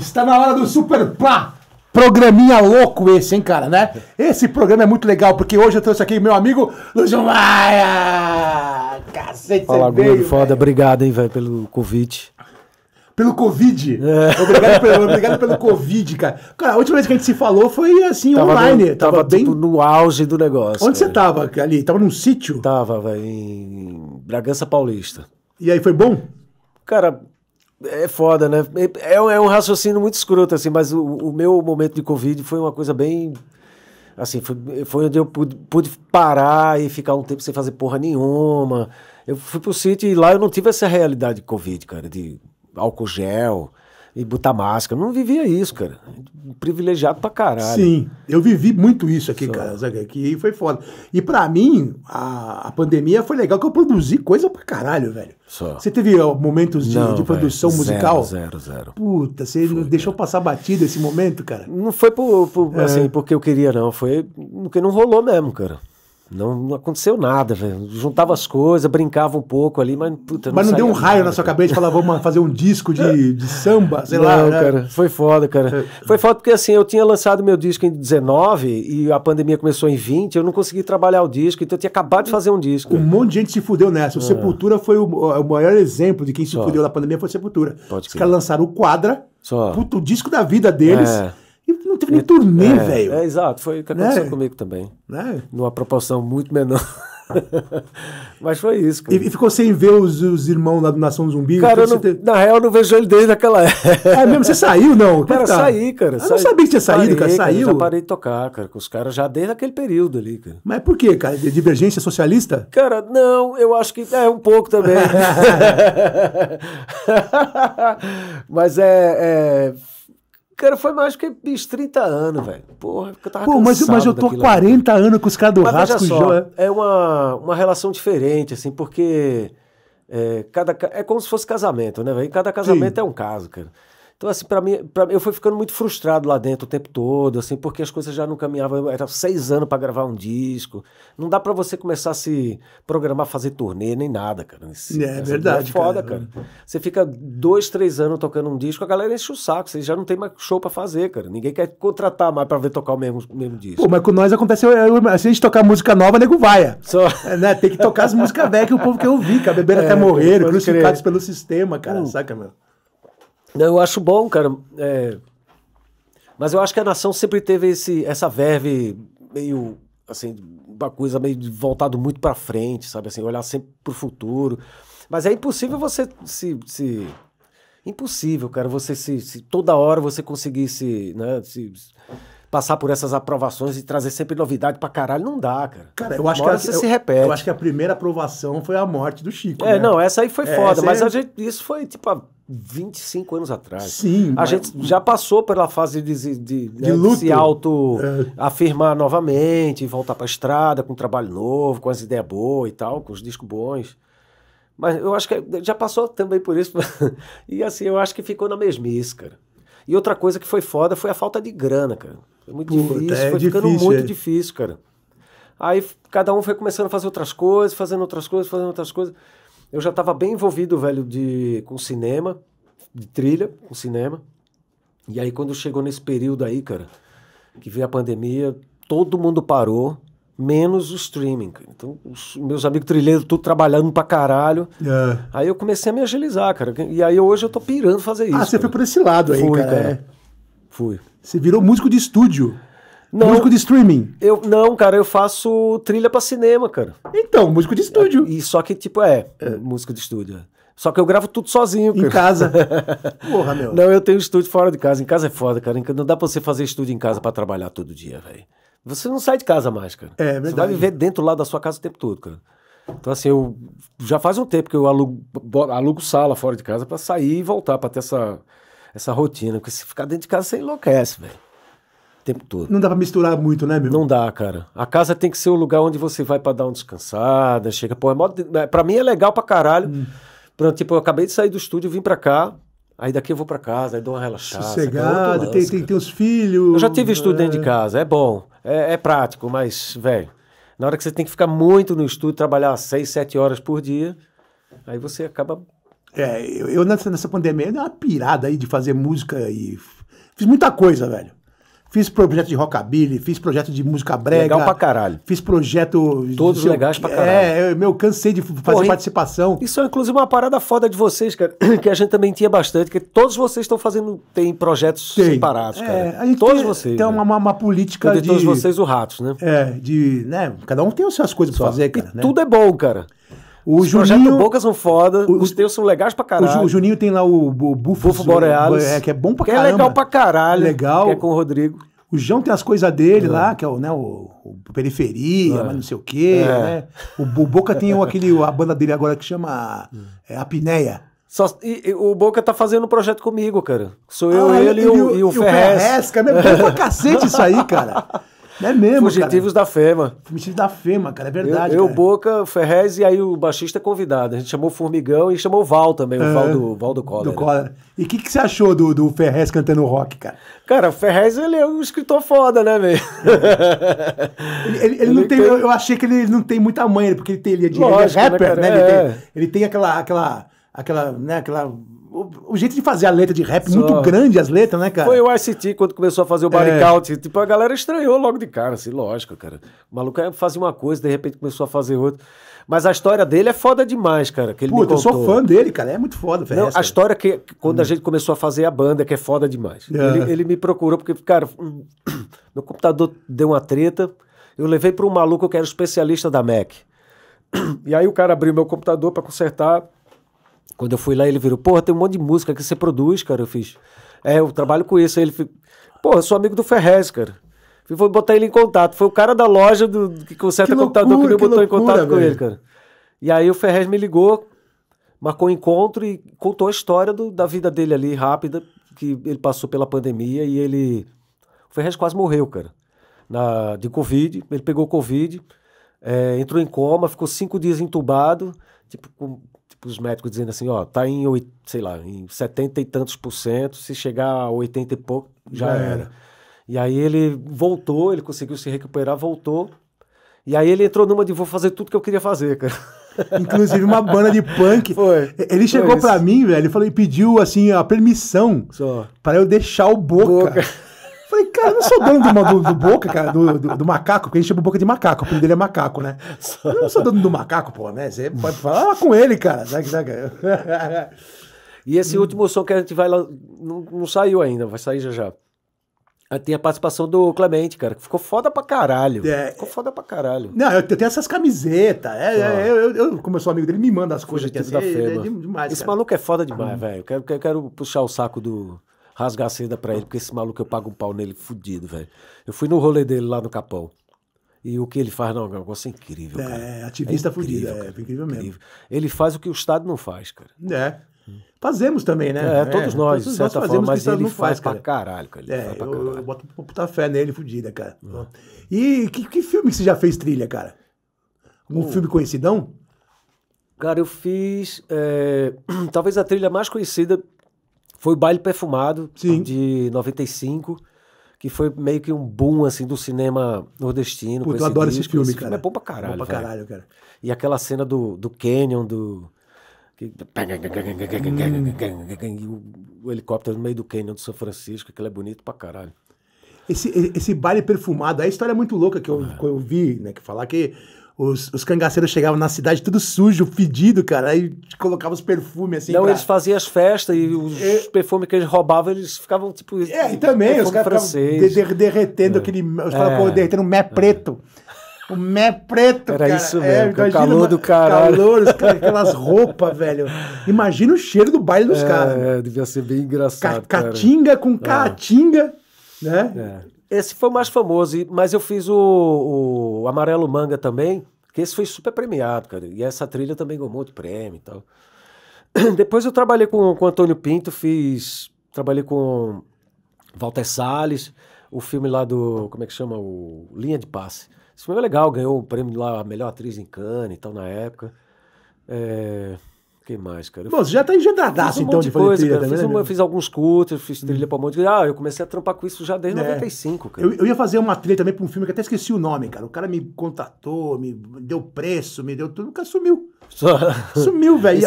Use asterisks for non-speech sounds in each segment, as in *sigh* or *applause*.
Está na hora do Super Plá. Programinha louco esse, hein, cara, né? Esse programa é muito legal, porque hoje eu trouxe aqui meu amigo Luiz Maia! Cacete, Fala, veio, foda. Obrigado, hein, velho, pelo convite. Pelo Covid. É. Obrigado, pelo, obrigado pelo Covid, cara. Cara, a última vez que a gente se falou foi assim, tava online. No, tava, tava bem... no auge do negócio. Onde você tava ali? Tava num sítio? Tava, velho, em Bragança Paulista. E aí, foi bom? Cara, é foda, né? É, é, é um raciocínio muito escroto, assim, mas o, o, meu momento de Covid foi uma coisa bem. Assim, foi, foi onde eu pude, pude parar e ficar um tempo sem fazer porra nenhuma. Eu fui pro sítio e lá eu não tive essa realidade de Covid, cara, de álcool gel, e botar máscara. Não vivia isso, cara. Privilegiado pra caralho. Sim, eu vivi muito isso aqui, Só. cara. Que foi foda. E pra mim, a, a pandemia foi legal que eu produzi coisa pra caralho, velho. Só. Você teve momentos de, não, de produção musical? Zero, zero, zero. Puta, você foi, deixou cara. passar batida esse momento, cara? Não foi por, por é. assim, porque eu queria, não. Foi porque não rolou mesmo, cara. Não, não aconteceu nada, velho. Juntava as coisas, brincava um pouco ali, mas puta, não Mas não deu um raio na sua cabeça e falava, vamos fazer um disco de, de samba, sei não, lá. Não, né? cara, foi foda, cara. É. Foi foda porque assim, eu tinha lançado meu disco em 19 e a pandemia começou em 20, eu não consegui trabalhar o disco, então eu tinha acabado de fazer um disco. Um monte de gente se fudeu nessa. O é. Sepultura foi o, o, maior exemplo de quem se Só. fudeu na pandemia foi Sepultura. Pode Os caras lançaram o Quadra, Só. Puto, o disco da vida deles. É não teve nem é, turnê, é, velho. É, exato, foi o que aconteceu né? comigo também. Né? Numa proporção muito menor. *laughs* Mas foi isso. E, e, ficou sem ver os, os irmãos lá do Nação Zumbi? Cara, então não, teve... na real, eu não vejo ele desde aquela época. É mesmo? Você saiu, não? Cara, tá? saí, cara. Eu saí, não sabia que tinha saído, parei, cara. Saiu. Cara, eu já parei de tocar, cara, com os caras já desde aquele período ali, cara. Mas por quê, cara? Divergência socialista? Cara, não, eu acho que é um pouco também. *laughs* *laughs* Mas é, é, Cara, foi mais que bicho, 30 anos, velho. Porra, eu tava Pô, mas, mas eu tô há 40 anos com os caras do Rasco e João. É. é uma, uma relação diferente, assim, porque é, cada, é como se fosse casamento, né, velho? Cada casamento Sim. é um caso, cara. Então, assim, para mim, pra, eu fui ficando muito frustrado lá dentro o tempo todo, assim, porque as coisas já não caminhavam. Era seis anos para gravar um disco. Não dá para você começar a se programar, fazer turnê, nem nada, cara. Nesse, é verdade. É foda, cara. cara. Você fica dois, três anos tocando um disco, a galera enche o saco. Você já não tem mais show para fazer, cara. Ninguém quer contratar mais para ver tocar o mesmo, mesmo disco. Pô, mas com nós acontece. Se a gente tocar música nova, nego vaia. Só... É, né? Tem que tocar as músicas velhas que o povo quer ouvir, cara. Beber é, até morrer, crucificados crer. pelo sistema, cara. Saca, meu? Eu acho bom, cara. É... Mas eu acho que a nação sempre teve esse, essa verve meio assim, uma coisa meio voltado muito para frente, sabe assim, olhar sempre pro futuro. Mas é impossível você se, se impossível, cara, você se, se toda hora você conseguir se, né, se passar por essas aprovações e trazer sempre novidade pra caralho, não dá, cara. Cara, eu acho que você se repete. Eu acho que a primeira aprovação foi a morte do Chico. É, né? não, essa aí foi é, foda, mas é... a gente, isso foi tipo há 25 anos atrás. Sim. A mas... gente já passou pela fase de, de, de, de, né, de se auto-afirmar é. novamente, voltar pra estrada com um trabalho novo, com as ideias boas e tal, com os discos bons. Mas eu acho que já passou também por isso. *laughs* e assim, eu acho que ficou na mesmice, cara. E outra coisa que foi foda foi a falta de grana, cara. Foi muito Puta, difícil, é foi difícil, ficando muito é. difícil, cara. Aí cada um foi começando a fazer outras coisas, fazendo outras coisas, fazendo outras coisas. Eu já estava bem envolvido, velho, de, com cinema, de trilha, com cinema. E aí quando chegou nesse período aí, cara, que veio a pandemia, todo mundo parou menos o streaming. Então, os meus amigos trilheiros, tudo trabalhando pra caralho. É. Aí eu comecei a me agilizar, cara. E aí hoje eu tô pirando fazer ah, isso. Ah, você cara. foi por esse lado aí, Fui, cara. cara. É. Fui. Você virou músico de estúdio. Não, músico de streaming. Eu não, cara, eu faço trilha para cinema, cara. Então, músico de estúdio. e só que tipo é, é, músico de estúdio. É. Só que eu gravo tudo sozinho, cara. Em casa. *laughs* Porra, meu. Não, eu tenho estúdio fora de casa. Em casa é foda, cara. Não dá pra você fazer estúdio em casa para trabalhar todo dia, velho você não sai de casa mais, cara. É, verdade. É você vai viver dentro lá da sua casa o tempo todo, cara. Então, assim, eu já faz um tempo que eu alugo, alugo sala fora de casa para sair e voltar, para ter essa, essa rotina. Porque se ficar dentro de casa, você enlouquece, velho. O tempo todo. Não dá para misturar muito, né, meu? Não dá, cara. A casa tem que ser o lugar onde você vai para dar uma descansada, chega, pô, é modo. É, pra mim é legal pra caralho. Hum. tipo, eu acabei de sair do estúdio, vim pra cá, Aí daqui eu vou para casa, aí dou uma relaxada. Sossegado, tem, tem, tem, os filhos. Eu já tive estudo dentro de é. casa, é bom, é, é prático, mas, velho, na hora que você tem que ficar muito no estudo, trabalhar seis, sete horas por dia, aí você acaba. É, eu, eu nessa, nessa pandemia eu dei uma pirada aí de fazer música e fiz muita coisa, velho. Fiz projeto de rockabilly, fiz projeto de música brega. Legal pra caralho. Fiz projeto... Todos seu, legais pra caralho. É, eu, meu, cansei de fazer Porra, participação. Isso é, inclusive, uma parada foda de vocês, cara, *clears throat* que a gente também tinha bastante, que todos vocês estão fazendo, tem projetos tem. separados, é, cara. A gente todos tem, vocês. Tem né? uma, uma, política de... todos vocês, o Ratos, né? É, de... Né, cada um tem as suas coisas Só. pra fazer, cara. E né? tudo é bom, cara. O os Juninho, são foda, o, os teus são legais pra caralho. O, Juninho tem lá o, o Bufo, Borealis, é, que é bom pra que é caramba. Que é legal pra caralho. Legal. Que é com o Rodrigo. O João tem as coisas dele é. lá, que é o, né, o, o Periferia, é. mas não sei o quê, é. né? O, o Boca tem aquele, a banda dele agora que chama é, Apneia. Só, e, e, o Boca tá fazendo um projeto comigo, cara. Sou ah, eu, ah, é, ele, ele, e o, e o, e o Ferrez. cara. *laughs* É pra cacete isso aí, cara. É mesmo, Fugitivos cara. da FEMA. Fugitivos da FEMA, cara, é verdade. Eu, eu Boca, Ferrez e aí o baixista é convidado. A gente chamou Formigão e chamou o Val também, é, o ah, Val do, Val do Collor. Do né? Collor. E o que, que você achou do, do Ferrez cantando rock, cara? Cara, o Ferrez, ele é um escritor foda, né, velho? *laughs* ele, ele, ele, não tem... tem... Eu, achei que ele não tem muita mãe porque ele, tem, ele, é, de, Lógico, ele é né, rapper, né? né? É. Ele, tem, ele tem aquela... aquela aquela, né, aquela o, jeito de fazer a letra de rap, Só. muito grande as letras, né, cara? Foi o ICT quando começou a fazer o body é. count. Tipo, a galera estranhou logo de cara, assim, lógico, cara. O maluco é, fazia uma coisa, de repente começou a fazer outra. Mas a história dele é foda demais, cara. Que ele Puta, eu sou fã dele, cara. É muito foda, velho. A história que quando hum. a gente começou a fazer a banda, que é foda demais. É. Ele, ele, me procurou, porque, cara, *clears throat* meu computador deu uma treta. Eu levei para um maluco que era especialista da Mac. *clears throat* E aí o cara abriu meu computador para consertar quando eu fui lá, ele virou, porra, tem um monte de música que você produz, cara. Eu fiz, é, eu trabalho com isso. Aí ele ficou, porra, sou amigo do Ferrez, cara. E fui botar ele em contato. Foi o cara da loja do, que conserta que loucura, computador que me botou loucura, em contato velho. com ele, cara. E aí o Ferrez me ligou, marcou um encontro e contou a história do, da vida dele ali, rápida, que ele passou pela pandemia e ele. O Ferrez quase morreu, cara. Na, de Covid. Ele pegou Covid, é, entrou em coma, ficou cinco dias entubado, tipo, com os médicos dizendo assim, ó, tá em, sei lá, em setenta e tantos por cento, se chegar a oitenta e pouco, já, era. E aí ele voltou, ele conseguiu se recuperar, voltou. E aí ele entrou numa de vou fazer tudo que eu queria fazer, cara. *laughs* Inclusive uma banda de punk. *laughs* Foi, ele chegou para mim, velho, ele falou e pediu assim a permissão para eu deixar o Boca. Boca. Falei, cara, eu não sou dono do, do, do Boca, cara, do, do, do, macaco, porque a gente chama o Boca de macaco, o apelido dele é macaco, né? Eu não sou dono do macaco, pô, né? Você pode falar ah, com ele, cara. E esse último som que a gente vai lá, não, não saiu ainda, vai sair já já. Ah, tem a participação do Clemente, cara, que ficou foda pra caralho. É, ficou foda pra caralho. Não, eu tenho essas camisetas. É, eu, é, eu, eu, como eu sou amigo dele, me manda as coisas aqui. Assim, da é, é demais, Esse cara. maluco é foda demais, ah. velho. Eu quero, eu quero puxar o saco do, rasgar a seda pra ele, porque esse maluco eu pago um pau nele fudido, velho. Eu fui no rolê dele lá no Capão. E o que ele faz não, é um negócio incrível, é, cara. É, ativista é incrível, fudido, é incrível mesmo. Incrível. Ele faz o que o Estado não faz, cara. É. Fazemos também, né? É, todos é, nós, todos de certa nós forma, mas ele faz, faz cara. pra caralho, cara. Ele é, Eu, eu, boto puta fé nele, fudida, cara. Uhum. E que, que, filme que você já fez trilha, cara? Um filme conhecidão? Cara, eu fiz. É, *clears throat* talvez a trilha mais conhecida foi o Baile Perfumado, Sim. de 95, que foi meio que um boom, assim, do cinema nordestino. eu adoro disco. filmes, filme, esse cara. Filme é bom pra caralho, bom pra caralho, cara. E aquela cena do, do Canyon, do... O helicóptero no meio do Canyon do São Francisco, aquilo é bonito pra caralho. Esse, esse baile perfumado, a história é muito louca que eu, ah. que eu vi, né? Que falar que os, os cangaceiros chegavam na cidade tudo sujo, fedido, cara. Aí colocavam os perfumes assim. Não, pra... eles faziam as festas e os é... perfumes que eles roubavam, eles ficavam tipo. É, e também, os caras ficavam derretendo é. aquele. Os caras é. derretendo um mé é. preto. O mé preto, Era cara. isso é, mesmo, é, o calor do caralho. Calor, os caras, aquelas roupas, velho. Imagina o cheiro do baile dos é, caras. É, devia ser bem engraçado, Ca com é. caatinga, né? Esse foi o mais famoso, mas eu fiz o, o Amarelo Manga também, que esse foi super premiado, cara. E essa trilha também ganhou muito prêmio e tal. *clears throat* Depois eu trabalhei com o Antônio Pinto, fiz. Trabalhei com Walter Salles, o filme lá do. Como é que chama? O Linha de Passe. Esse filme é legal, ganhou o prêmio lá, a melhor atriz em Cannes e tal na época. É que mais, cara? Eu Bom, você já tá engendradaço, um então, de, de fazer coisa, trilha cara. também, fiz, né, um, fiz alguns curtas, fiz trilha hum. pra um monte de... Ah, eu comecei a trampar com isso já desde é. Né? 95, cara. Eu, eu, ia fazer uma trilha também pra um filme que até esqueci o nome, cara. O cara me contatou, me deu preço, me deu tudo, o cara sumiu. Só... Sumiu, velho.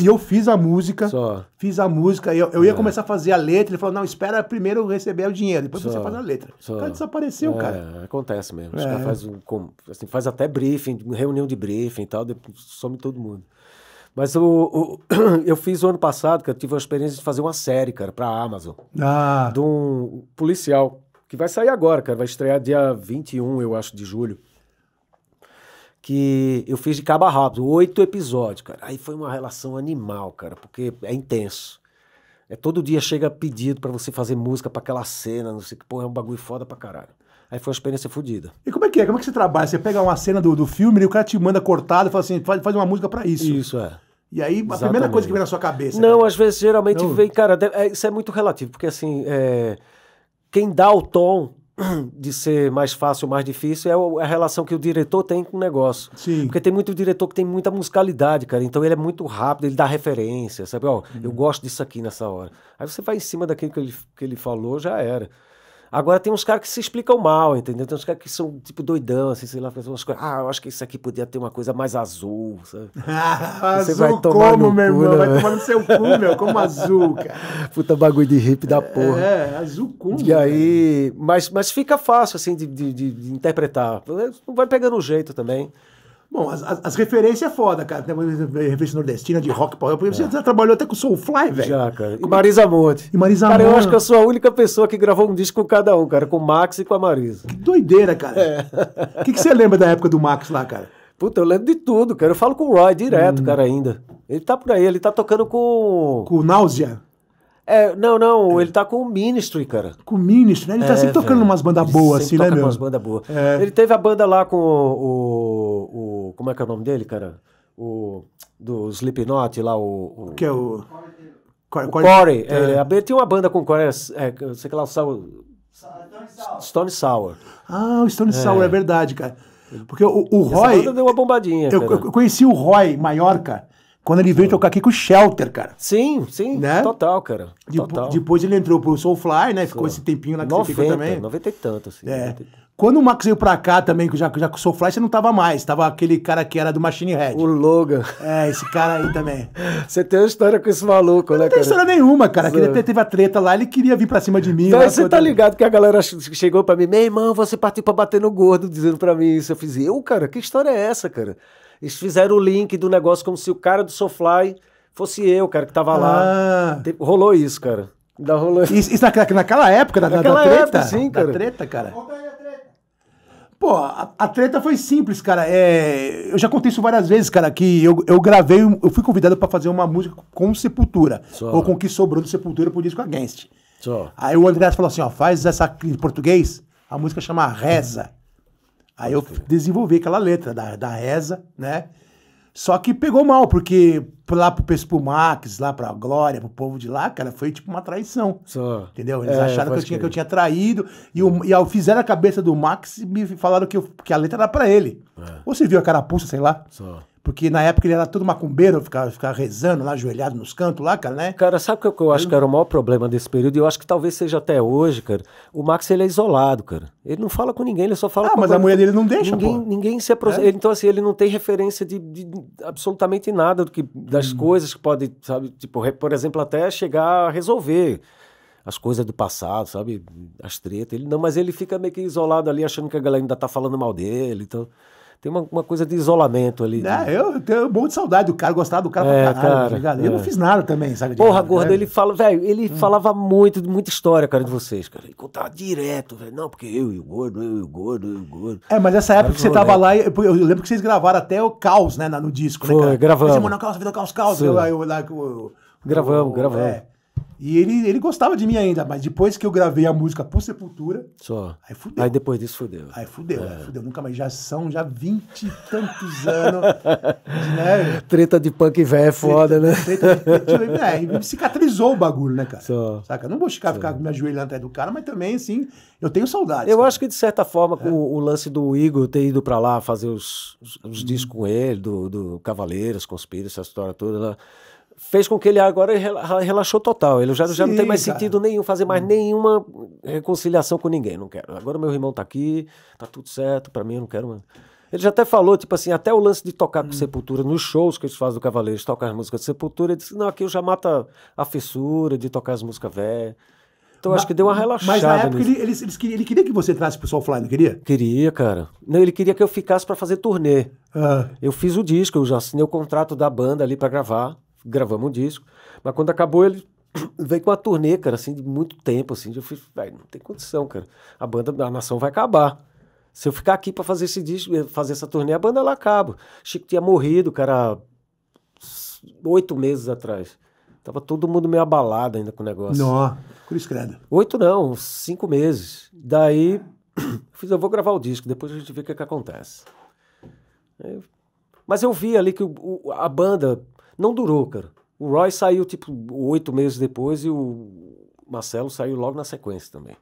E eu fiz a música, Só. fiz a música, eu, eu ia é. começar a fazer a letra, ele falou, não, espera primeiro receber o dinheiro, depois Só. você faz a letra. Só. O cara desapareceu, é, cara. Acontece mesmo. Os é. caras fazem um, assim, faz até briefing, reunião de briefing e tal, depois some todo mundo. Mas o, o *clears throat* eu fiz o ano passado, que eu tive a experiência de fazer uma série, cara, pra Amazon. Ah. De um policial. Que vai sair agora, cara. Vai estrear dia 21, eu acho, de julho. Que eu fiz de caba rápido, oito episódios, cara. Aí foi uma relação animal, cara, porque é intenso. É todo dia chega pedido para você fazer música para aquela cena, não sei que, pô, é um bagulho foda pra caralho. Aí foi uma experiência fodida. E como é que é? Como é que você trabalha? Você pega uma cena do, do filme e o cara te manda cortado e fala assim, faz, faz uma música para isso. Isso, é. E aí, a Exatamente. primeira coisa que vem na sua cabeça. Não, cara. às vezes geralmente não. vem, cara, é, isso é muito relativo, porque assim, é, quem dá o tom *clears throat* de ser mais fácil ou mais difícil é, é a relação que o diretor tem com o negócio. Sim. Porque tem muito diretor que tem muita musicalidade, cara. Então ele é muito rápido, ele dá referência, sabe? Ó, hum. eu uhum. gosto disso aqui nessa hora. Aí você vai em cima daquilo que ele, que ele falou, já era. Agora tem uns caras que se explicam mal, entendeu? Tem uns caras que são, tipo, doidão, assim, sei lá, fazendo umas coisas. Ah, eu acho que isso aqui podia ter uma coisa mais azul, sabe? *laughs* Ah, azul vai tomar como, meu cu, irmão? Né? Vai tomar no seu cu, meu, como *laughs* azul, cara. Puta bagulho de hippie da é, porra. É, é, azul como? E aí... Mas, mas fica fácil, assim, de, de, de interpretar. Vai pegando o um jeito também. Bom, as, as, as, referências é foda, cara. Tem uma referência nordestina de rock power. Porque é. você já trabalhou até com Soulfly, velho. Já, cara. E Marisa Monte. E Marisa Cara, Mano. eu acho que eu sou a única pessoa que gravou um disco com cada um, cara. Com o Max e com a Marisa. Que doideira, cara. É. O é. que, que você lembra da época do Max lá, cara? Puta, eu lembro de tudo, cara. Eu falo com o Roy direto, hum. cara, ainda. Ele tá por aí, ele tá tocando com. Com Náusea? É, não, não, é. ele tá com o Ministry, cara. Com o Ministry, né? Ele tá é, sempre tocando umas bandas boas, assim, né, meu? umas bandas boas. É. Ele teve a banda lá com o, o, Como é que é o nome dele, cara? O. Do Slipknot lá, o. o que é o. Corey. Corey. Corey. É. ele é, tinha uma banda com Corey, é, sei lá, o Sour. Stone Sour. Ah, o Stone Sour, é verdade, cara. Porque o, o Roy. Essa banda deu uma bombadinha. Eu, eu conheci o Roy Maiorca quando ele veio tocar aqui com o Shelter, cara. Sim, sim, né? total, cara. Total. depois ele entrou pro Soulfly, né? Ficou esse tempinho lá que 90, ficou também. 90 e tanto, assim. É. Quando o Max veio pra cá também, já, já com o Soulfly, você não tava mais. Tava aquele cara que era do Machine Head. O Logan. É, esse cara aí também. *laughs* você tem uma história com esse maluco, né, cara? Não tem história nenhuma, cara. Ele até teve a treta lá, ele queria vir pra cima de mim. Então, você tá ligado que a galera chegou pra mim, meu irmão, você partiu pra bater no gordo, dizendo pra mim isso. Eu fiz, eu, cara? Que história é essa, cara? Eles fizeram o link do negócio como se o cara do Sofly fosse eu, cara, que tava lá. Ah. rolou isso, cara. Da rolou isso. Isso, naquela, naquela, época da, naquela da treta? Época, sim, cara. Da treta, cara. Pô, a, a, treta foi simples, cara. É, eu já contei isso várias vezes, cara, que eu, eu gravei, eu fui convidado para fazer uma música com Sepultura. Só. Ou com o que sobrou do Sepultura pro disco Against. Só. Aí o André falou assim, ó, faz essa em português, a música chama Reza. Aí eu desenvolvi aquela letra da, da reza, né? Só que pegou mal, porque lá pro, pro Max, lá pra Glória, pro povo de lá, cara, foi tipo uma traição. Só. Entendeu? Eles é, acharam que eu, tinha, que eu, tinha, traído. E, o, é. e ao fizeram a cabeça do Max e me falaram que, eu, que a letra era pra ele. É. Ou você viu a carapuça, sei lá. Só. Porque na época ele era tudo macumbeiro, ficava, ficava rezando lá, ajoelhado nos cantos lá, cara, né? Cara, sabe o que eu acho hum. que era o maior problema desse período? E eu acho que talvez seja até hoje, cara. O Max, ele é isolado, cara. Ele não fala com ninguém, ele só fala ah, com... Ah, mas a mulher dele não deixa, Ninguém, pô. ninguém se aproxima. É? Então, assim, ele não tem referência de, de absolutamente nada do que, das hum. coisas que pode, sabe? Tipo, por exemplo, até chegar a resolver as coisas do passado, sabe? As tretas. Ele, não, mas ele fica meio que isolado ali, achando que a galera ainda tá falando mal dele, então tem uma, uma coisa de isolamento ali. É, eu tenho um monte de saudade do cara, gostava do cara é, pra caralho. Tá cara, eu não é. fiz nada também, sabe? Porra, gordo, né? ele fala, velho, ele hum. falava muito, muita história, cara, de vocês, cara. Ele contava direto, velho. Não, porque eu e o gordo, eu e o gordo, eu e o gordo. É, mas essa época que você tava lá, eu, eu, lembro que vocês gravaram até o caos, né, no disco, Foi, né, Foi, gravamos. Você mandou caos, vida caos, caos. Eu, eu, eu, eu, Gravamos, gravamos. É. E ele, ele gostava de mim ainda, mas depois que eu gravei a música por Sepultura. Só. Aí fudeu. Aí depois disso fudeu. Aí fudeu, é. aí fudeu. Nunca mais. Já são já vinte e tantos anos. né? *laughs* Treta de punk velho é foda, né? Treta de, punk de, é, cicatrizou o bagulho, né, cara? Só. Saca? Não vou ficar, ficar me ajoelhando atrás do cara, mas também, assim, eu tenho saudades. Eu cara. acho que, de certa forma, é. o, o, lance do Igor ter ido pra lá fazer os, os, os hum. discos uhum. com ele, do, do Cavaleiros, Conspira, essa história toda, né? fez com que ele agora relaxou total. Ele já, Sim, já não tem mais cara. sentido nenhum fazer mais hum. nenhuma reconciliação com ninguém. Não quero. Agora meu irmão tá aqui, tá tudo certo, para mim eu não quero mais. Ele já até falou, tipo assim, até o lance de tocar com hum. Sepultura nos shows que eles fazem do Cavaleiros, tocar as músicas de Sepultura, ele disse, não, aqui eu já mata a fissura de tocar as músicas velhas. Então mas, acho que deu uma relaxada. Mas na época ele, ele, ele, ele, queria que você entrasse pro Soul offline, não queria? Queria, cara. Não, ele queria que eu ficasse para fazer turnê. Ah. Eu fiz o disco, eu já assinei o contrato da banda ali para gravar gravamos um disco, mas quando acabou ele *clears throat* veio com uma turnê, cara, assim, de muito tempo, assim, eu fiz, velho, não tem condição, cara, a banda, a nação vai acabar. Se eu ficar aqui para fazer esse disco, eh, fazer essa turnê, a banda lá acaba. Chico tinha morrido, cara, oito meses atrás. Tava todo mundo meio abalado ainda com o negócio. Não, cruz credo. Oito não, cinco meses. Daí, *clears throat* fiz, eu vou gravar o disco, depois a gente vê o que, é que acontece. Mas eu vi ali que o, o, a banda não durou, cara. O Roy saiu tipo oito meses depois e o Marcelo saiu logo na sequência também.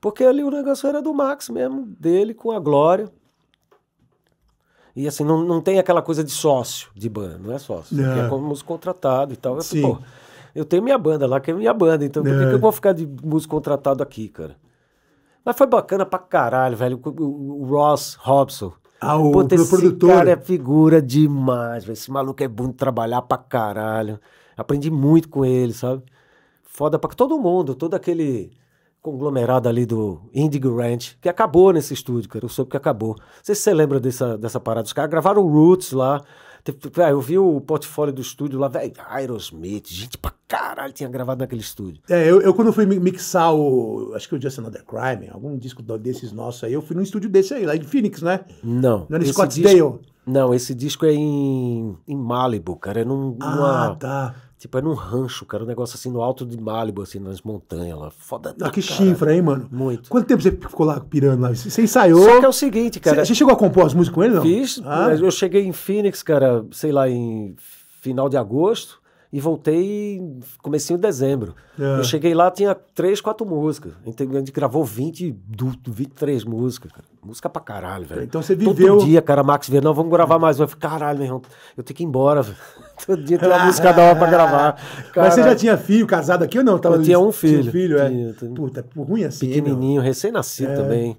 Porque ali o negócio era do Max mesmo, dele com a Glória. E assim, não, não tem aquela coisa de sócio de banda, não é sócio. É, é como músico contratado e tal. Eu, Sim. Pô, eu tenho minha banda lá, que é minha banda, então por que, é. que eu vou ficar de músico contratado aqui, cara? Mas foi bacana pra caralho, velho. O Ross Robson, ah, o Puta, esse produtor. cara é figura demais, esse maluco é bom de trabalhar pra caralho. Aprendi muito com ele, sabe? Foda pra todo mundo, todo aquele conglomerado ali do Indigo Ranch, que acabou nesse estúdio, cara. Eu soube que acabou. Não sei se você lembra dessa, dessa parada. Os caras gravaram Roots lá, ah, eu vi o portfólio do estúdio lá, velho, Aerosmith, gente pra caralho tinha gravado naquele estúdio. É, eu, eu quando fui mixar o, acho que o Just Another Crime, algum disco desses nossos aí, eu fui num estúdio desse aí, lá em Phoenix, né? Não. Não era Scottsdale? Disco... Não, esse disco é em, em Malibu, cara. É num, ah, numa... tá. Tipo, era é um rancho, cara, um negócio assim no alto de Malibu, assim, nas montanhas lá. Foda ah, que chifra, hein, mano? Muito. Quanto tempo você ficou lá pirando lá? Você ensaiou? Só que é o seguinte, cara. Você, você chegou a compor as músicas com ele, não? Fiz. Ah. Eu cheguei em Phoenix, cara, sei lá, em final de agosto e voltei comecinho de dezembro. É. Eu cheguei lá, tinha três, quatro músicas. A gente gravou 20, 23 músicas, cara. Música pra caralho, velho. Então você viveu... Todo dia, cara, Max veio, não, vamos gravar mais Eu falei, caralho, meu irmão, eu tenho que ir embora, velho. *laughs* Todo dia tem uma ah. música da hora pra gravar. Cara, Mas você já tinha filho casado aqui ou não? Tava... Eu tinha um filho. Tinha um filho, é. tinha... Puta, é ruim assim, Pequenininho, recém-nascido é. também.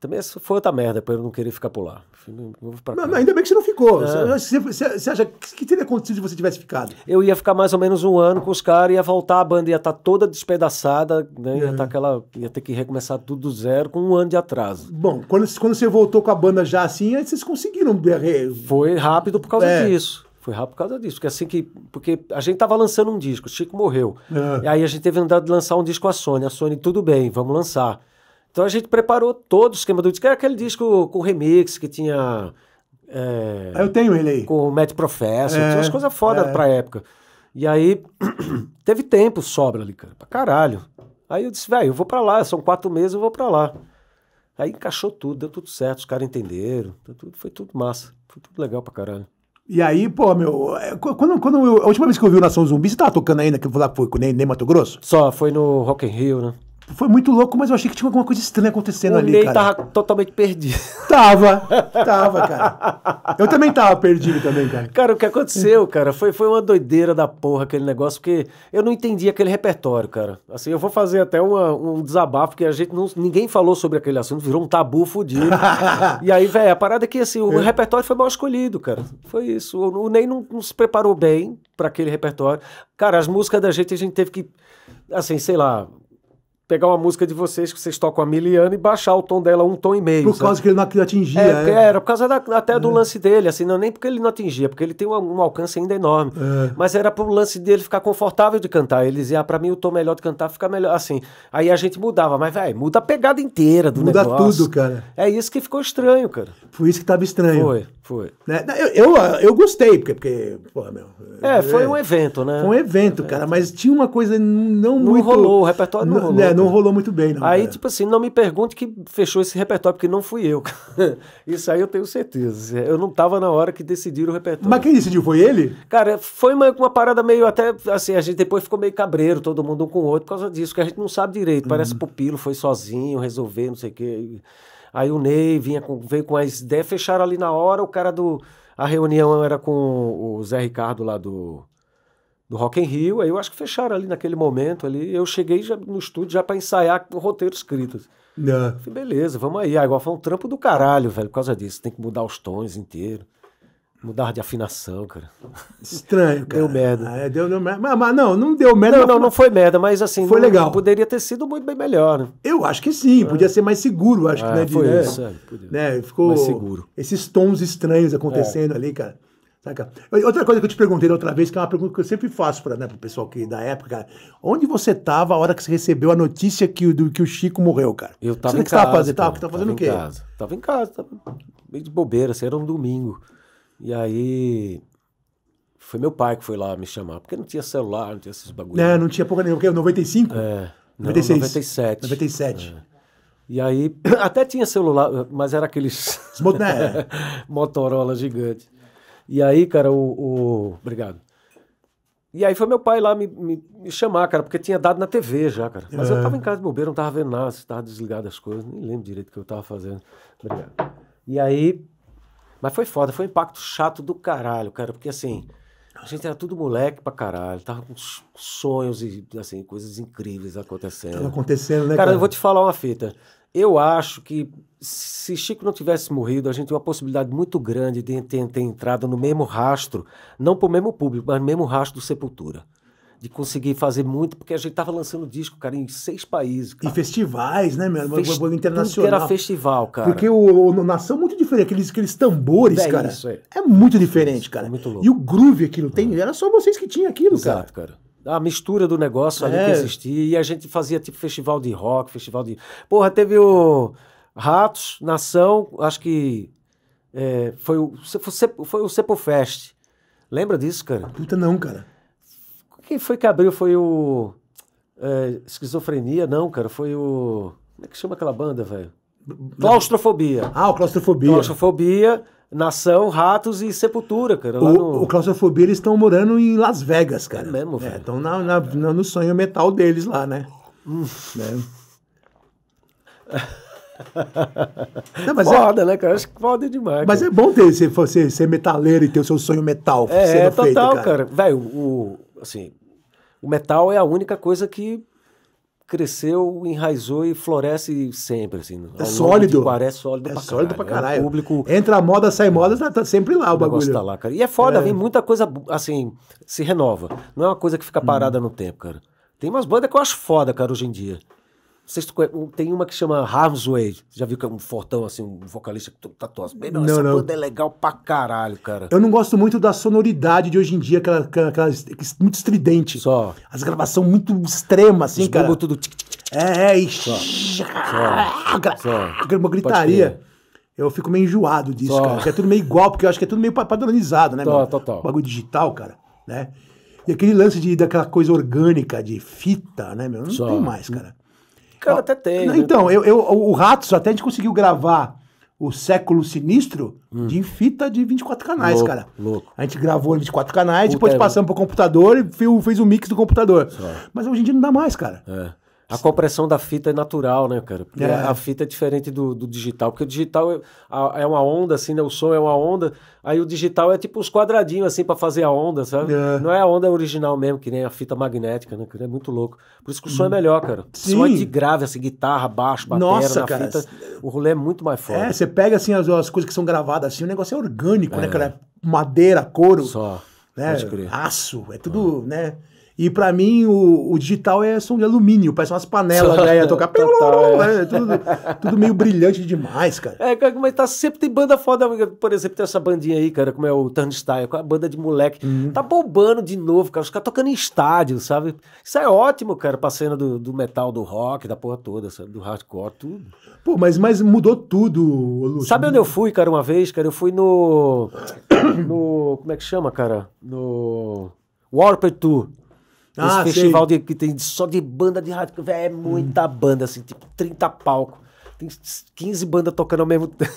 Também foi outra merda pra eu não querer ficar por lá. Não, não, ainda bem que você não ficou. É. Você, você, você, acha que teria acontecido se você tivesse ficado? Eu ia ficar mais ou menos um ano com os caras, ia voltar, a banda ia estar tá toda despedaçada, né? Ia, uhum. tá aquela, ia ter que recomeçar tudo do zero com um ano de atraso. Bom, quando, quando você voltou com a banda já assim, aí vocês conseguiram. Foi rápido por causa é. disso. Foi rápido por causa disso. Porque assim que. Porque a gente tava lançando um disco, o Chico morreu. Uhum. E aí a gente teve vontade de lançar um disco com a Sony. A Sony, tudo bem, vamos lançar. Então a gente preparou todo o esquema do disco. Era é aquele disco com remix que tinha. É, eu tenho ele aí. Com o Matt Professor, é, tinha umas é, coisas foda é. pra época. E aí *clears throat* teve tempo sobra ali, cara, pra caralho. Aí eu disse, velho, eu vou pra lá, são quatro meses, eu vou pra lá. Aí encaixou tudo, deu tudo certo, os caras entenderam, tudo, foi tudo massa, foi tudo legal pra caralho. E aí, pô, meu, é, quando, quando eu, a última vez que eu vi o Nação Zumbi, você tava tocando ainda, que lá foi com o Ney Mato Grosso? Só, foi no Rock in Rio, né? foi muito louco, mas eu achei que tinha alguma coisa estranha acontecendo o ali, Ney cara. tava totalmente perdido. *laughs* Tava, tava, cara. Eu também tava perdido também, cara. Cara, o que aconteceu, cara, foi, foi uma doideira da porra aquele negócio, porque eu não entendi aquele repertório, cara. Assim, eu vou fazer até uma, um desabafo, que a gente não... Ninguém falou sobre aquele assunto, virou um tabu fudido. *laughs* e aí, velho, a parada é que, assim, o é. repertório foi mal escolhido, cara. Foi isso. O, o Ney não, não se preparou bem para aquele repertório. Cara, as músicas da gente, a gente teve que, assim, sei lá pegar uma música de vocês que vocês tocam a Miliana e baixar o tom dela um tom e meio. Por causa que ele não atingia. É, é. Era por causa da, até do é. lance dele, assim, não nem porque ele não atingia, porque ele tem um, um alcance ainda enorme. É. Mas era pro lance dele ficar confortável de cantar. Ele dizia, ah, pra mim o tom melhor de cantar fica melhor, assim. Aí a gente mudava, mas, velho, muda a pegada inteira do muda negócio. Muda tudo, cara. É isso que ficou estranho, cara. Foi isso que tava estranho. Foi. Foi. Né? Eu, eu, eu, gostei, porque, porque porra, meu. É, é foi é, um evento, né? Foi um evento, cara, mas tinha uma coisa não, não muito. Não rolou, o repertório não, não rolou. Né? Não rolou muito bem, não, Aí, cara. tipo assim, não me pergunte que fechou esse repertório, porque não fui eu. *laughs* Isso aí eu tenho certeza. Assim, eu não tava na hora que decidiram o repertório. Mas quem decidiu? Foi ele? Cara, foi uma, uma parada meio até. Assim, a gente depois ficou meio cabreiro, todo mundo um com o outro, por causa disso, que a gente não sabe direito. Parece uhum. pupilo, foi sozinho, resolver, não sei o quê. Aí o Ney vinha com, veio com as ideias, fecharam ali na hora, o cara do. A reunião era com o Zé Ricardo lá do, do Rock in Rio, aí eu acho que fecharam ali naquele momento ali. Eu cheguei já no estúdio já para ensaiar o roteiro escrito. Não. Né. Falei, beleza, vamos aí. Agora ah, igual foi um trampo do caralho, velho, por causa disso. Tem que mudar os tons inteiros. Mudar de afinação, cara. Estranho, *laughs* cara. Deu merda. Ah, deu, deu merda. Mas, mas, não, não deu merda. Não, não, não foi merda, mas assim. Foi não, legal. Poderia ter sido muito bem melhor. Né? Eu acho que sim, é. podia ser mais seguro, acho é, que, ah, né? De, foi né, é, né, Ficou mais seguro. Esses tons estranhos acontecendo é. ali, cara. Saca? Outra coisa que eu te perguntei da outra vez, que é uma pergunta que eu sempre faço para né, o pessoal que da época, cara. Onde você tava a hora que você recebeu a notícia que, do, que o Chico morreu, cara? Eu tava você em que casa. Você tava fazendo, tava, tava fazendo tava o quê? Em casa. Tava em casa, tava meio de bobeira, assim, era um domingo. E aí foi meu pai que foi lá me chamar, porque não tinha celular, não tinha esses bagulhos. Não, né? não tinha pouca nenhuma, porque 95? É. Não, 96. 97. 97. É. E aí, *coughs* até tinha celular, mas era aqueles. É. *laughs* Motorola gigante. E aí, cara, o, o. Obrigado. E aí foi meu pai lá me, me, me, chamar, cara, porque tinha dado na TV já, cara. Mas eu é. tava em casa de bobeira, não tava vendo nada, tava desligado as coisas, nem lembro direito o que eu tava fazendo. Obrigado. E aí mas foi foda, foi um impacto chato do caralho, cara, porque assim, a gente era tudo moleque pra caralho, tava com sonhos e assim, coisas incríveis acontecendo. Tava acontecendo, né? Cara, cara, eu vou te falar uma fita. Eu acho que se Chico não tivesse morrido, a gente tem uma possibilidade muito grande de ter, ter entrado no mesmo rastro, não pro mesmo público, mas no mesmo rastro do Sepultura de conseguir fazer muito, porque a gente estava lançando disco, cara, em seis países. Cara. E festivais, né, meu? Fest... Internacional. Tudo era festival, cara. Porque o, o Nação é muito diferente, aqueles, aqueles tambores, é cara. Isso, é. é muito diferente, cara. É muito louco. E o groove aquilo tem, é. era só vocês que tinham aquilo, Exato, cara. cara a mistura do negócio ali que é. existia. E a gente fazia tipo festival de rock, festival de. Porra, teve o Ratos, Nação, acho que é, foi, o, foi, o, foi Lembra disso, cara? Puta não, cara. Quem foi que abriu? Foi o. É, esquizofrenia, não, cara. Foi o. Como é que chama aquela banda, velho? Claustrofobia. Ah, o Claustrofobia. Claustrofobia, Nação, Ratos e Sepultura, cara. O, no... o Claustrofobia, eles estão morando em Las Vegas, cara. É mesmo, é, velho. Estão é, no sonho metal deles lá, né? Hum. É. *laughs* Não, mas é foda, é... né, cara? Acho que foda demais. Mas cara. é bom ter, ser, ser, ser metaleiro e ter o seu sonho metal é, sendo é, total, feito, cara. cara. Velho, o, assim, o metal é a única coisa que cresceu, enraizou e floresce sempre, assim. É sólido. Guaré, é sólido é sólido pra caralho. É público... Entra a moda, sai moda, tá, tá sempre lá o, o bagulho. Tá lá, cara. E é foda, é. vem muita coisa, assim, se renova. Não é uma coisa que fica hum. parada hum. no tempo, cara. Tem umas bandas que eu acho foda, cara, hoje em dia tem uma que chama way Já viu que é um fortão, assim, um vocalista que tatuado. Tá meu, não, essa não. é legal pra caralho, cara. Eu não gosto muito da sonoridade de hoje em dia, aquela, aquela, aquela muito estridente. Só. As gravações muito extremas, assim, Os cara. tudo... Tic, tic, tic, é, é, e... Só. Ah, Só. Gra... Só. Uma gritaria. Eu fico meio enjoado disso, Só. cara. Porque é tudo meio igual, porque eu acho que é tudo meio padronizado, né, Total. Total. Bagulho digital, cara, né? E aquele lance de, daquela coisa orgânica, de fita, né, meu? Não Só. tem mais, cara cara até tem. Não, né? Então, eu, eu, o Ratos até a gente conseguiu gravar o Século Sinistro hum. de fita de 24 canais, louco, cara. Louco. A gente gravou em 24 canais, Puta depois é, passamos pro computador e fez o mix do computador. Só. Mas hoje em dia não dá mais, cara. É. A compressão da fita é natural, né, cara? Porque é. a fita é diferente do, do digital, porque o digital é, é, uma onda, assim, né? O som é uma onda, aí o digital é tipo os quadradinhos, assim, para fazer a onda, sabe? É. Não é a onda original mesmo, que nem a fita magnética, né? É muito louco. Por isso que o som é hum. é melhor, cara. Sim. Som é de grave, assim, guitarra, baixo, bateria, Nossa, na cara. fita, o rolê é muito mais forte. É, você pega, assim, as, as, coisas que são gravadas, assim, o negócio é orgânico, né, é. cara? Madeira, couro, Só. né? Aço, é tudo, é. né? E para mim, o, o, digital é som de alumínio, parece umas panelas, né? Ia *laughs* tocar. Total, *laughs* é. Né? tudo, tudo, meio brilhante demais, cara. É, mas tá sempre tem banda foda. Por exemplo, tem essa bandinha aí, cara, como é o Turnstyle, a banda de moleque. Uhum. Tá bombando de novo, cara. Os caras tocando em estádio, sabe? Isso é ótimo, cara, pra cena do, do metal, do rock, da porra toda, sabe? Do hardcore, tudo. Pô, mas, mas mudou tudo, Lúcio. Sabe onde eu fui, cara, uma vez, cara? Eu fui no. *coughs* no. Como é que chama, cara? No. Warped Tour. Ah, Esse festival de, que tem só de banda de rádio, é muita hum. banda, assim, tipo 30 palcos. Tem 15 bandas tocando ao mesmo tempo.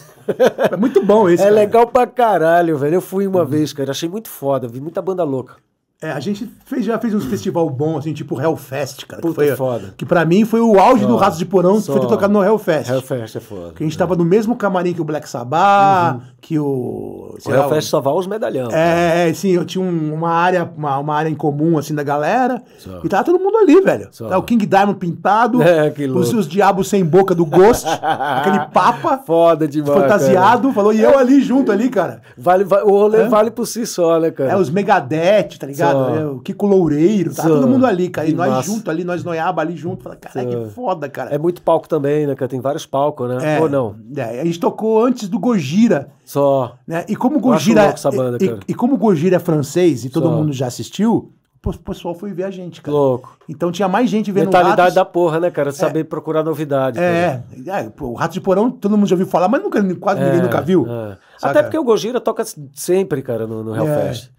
É muito bom isso. *laughs* É cara. legal pra caralho, velho. Eu fui uma uhum. vez, cara. Achei muito foda. Vi muita banda louca. É, a gente fez, já fez uns *clears throat* festival bons assim, tipo Hellfest, cara. Puta que foi, foda. Que pra mim foi o auge só, do rato de Porão, só. foi ter tocado no Hellfest. Hellfest é foda. Que a gente é. tava né? no mesmo camarim que o Black Sabbath, uhum. que o... O Hellfest só vai os medalhão. É, é sim, eu tinha um, uma área uma, uma, área em comum, assim, da galera. Só. E tava todo mundo ali, velho. Tava o King Diamond pintado, *laughs* é, os, os diabos sem boca do Ghost, *laughs* aquele papa. Foda demais, Fantasiado, cara. falou, e eu ali junto, ali, cara. Vale, vale o rolê vale por si só, né, cara? É, os Megadeth, tá ligado? ligado? É, né? o Kiko Loureiro, tá todo mundo ali, cara. E nós massa. junto ali, nós noiaba ali junto. Fala, caralho, que foda, cara. É muito palco também, né, cara? Tem vários palcos, né? É, Ou não? É, a gente tocou antes do Gojira. Só. Né? E como Gojira. Banda, e, e, como Gojira é francês e todo Só. mundo já assistiu, o pessoal foi ver a gente, cara. Louco. Então tinha mais gente vendo Mentalidade da porra, né, cara? É. Saber é. procurar novidade. É. é. o Rato de Porão, todo mundo já ouviu falar, mas nunca, quase é. ninguém nunca viu. É. Até porque o Gojira toca sempre, cara, no, no Hellfest. É.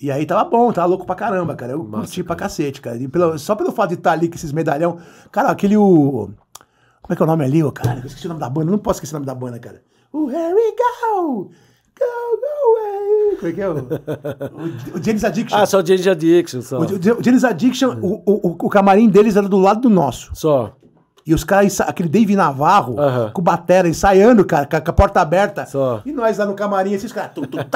E aí tava bom, tava louco pra caramba, cara. Eu Massa, curti cara. pra cacete, cara. E pelo, só pelo fato de estar tá ali com esses medalhão. Cara, aquele o. Como é que é o nome ali, ô, cara? Eu esqueci o nome da banda, não posso esquecer o nome da banda, cara. O Harry Go! Go, go away! Como é que é? O, o, James Addiction. Ah, só o James Addiction, só. O, o Janis Addiction, o, o, o camarim deles era do lado do nosso. Só. E os caras, aquele Dave Navarro, uhum. com batera ensaiando, cara, com a porta aberta. Só. E nós lá no camarim, esses assim, caras.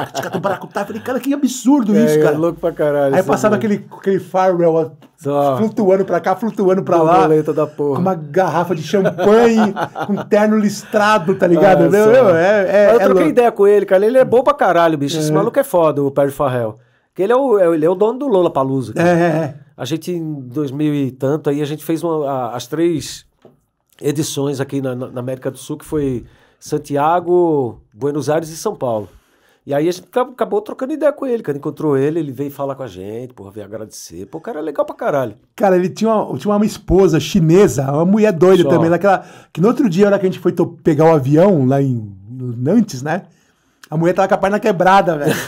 Tá, Falei, cara, que absurdo é, isso, é cara. É louco pra caralho. Aí passava aquele, aquele Farewell Só. flutuando pra cá, flutuando pra lá. Da porra. Com uma garrafa de champanhe, *laughs* com terno listrado, tá ligado? É, meu, meu, é, é, eu é troquei ideia com ele, cara. Ele é bom pra caralho, bicho. Esse é. maluco é foda, o Perry Farrell. Porque ele é o, ele é o dono do Lola Palusa. É, é, é. A gente, em 2000 e tanto, aí a gente fez uma, a, as três edições aqui na, na América do Sul, que foi Santiago, Buenos Aires e São Paulo. E aí a gente acabou trocando ideia com ele, cara. Encontrou ele, ele veio falar com a gente, porra, veio agradecer. Pô, o cara é legal pra caralho. Cara, ele tinha uma, tinha uma esposa chinesa, uma mulher doida Só. também, naquela. Que no outro dia, na hora que a gente foi pegar o avião lá em Nantes, né? A mulher tava com a perna quebrada, velho. *laughs*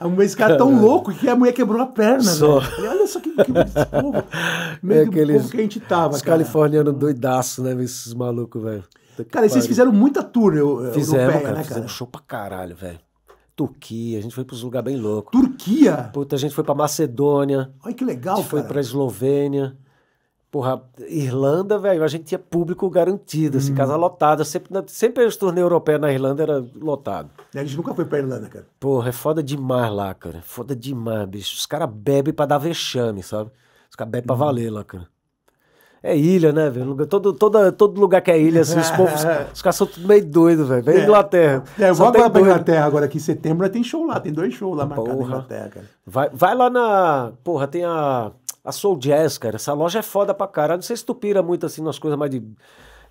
A mulher, esse cara é tão *laughs* é. louco que a mulher quebrou a perna, né? só. Falei, olha só que, que povo. *laughs* Meio é que aqueles, povo que a gente tava, Os californianos doidaço, né? Esses malucos, velho. Cara, e vocês fizeram muita tour eu, Fizemos, europeia, cara, né, cara? Fizemos show pra caralho, velho. Turquia, a gente foi para lugares bem loucos. Turquia? Puta, a gente foi para Macedônia. Olha que legal, a gente cara. foi para Eslovênia. Porra, Irlanda, velho, a gente tinha público garantido, assim, hum. casa lotada. Sempre, sempre os torneios europeus na Irlanda era lotado. A gente nunca foi pra Irlanda, cara. Porra, é foda demais lá, cara. É foda demais, bicho. Os caras bebem pra dar vexame, sabe? Os caras bebem hum. pra uhum. valer lá, cara. É ilha, né, velho? Todo, todo todo lugar que é ilha, assim, os povos. *laughs* os caras são tudo meio doidos, velho. Vem é. Inglaterra. É, eu vou agora pra Inglaterra agora, que em setembro né, tem show lá, tem dois shows lá marcados na Inglaterra, cara. Vai, vai lá na. Porra, tem a a Soul Jazz, cara. Essa loja é foda pra caralho. tu pira muito assim nas coisas mais de.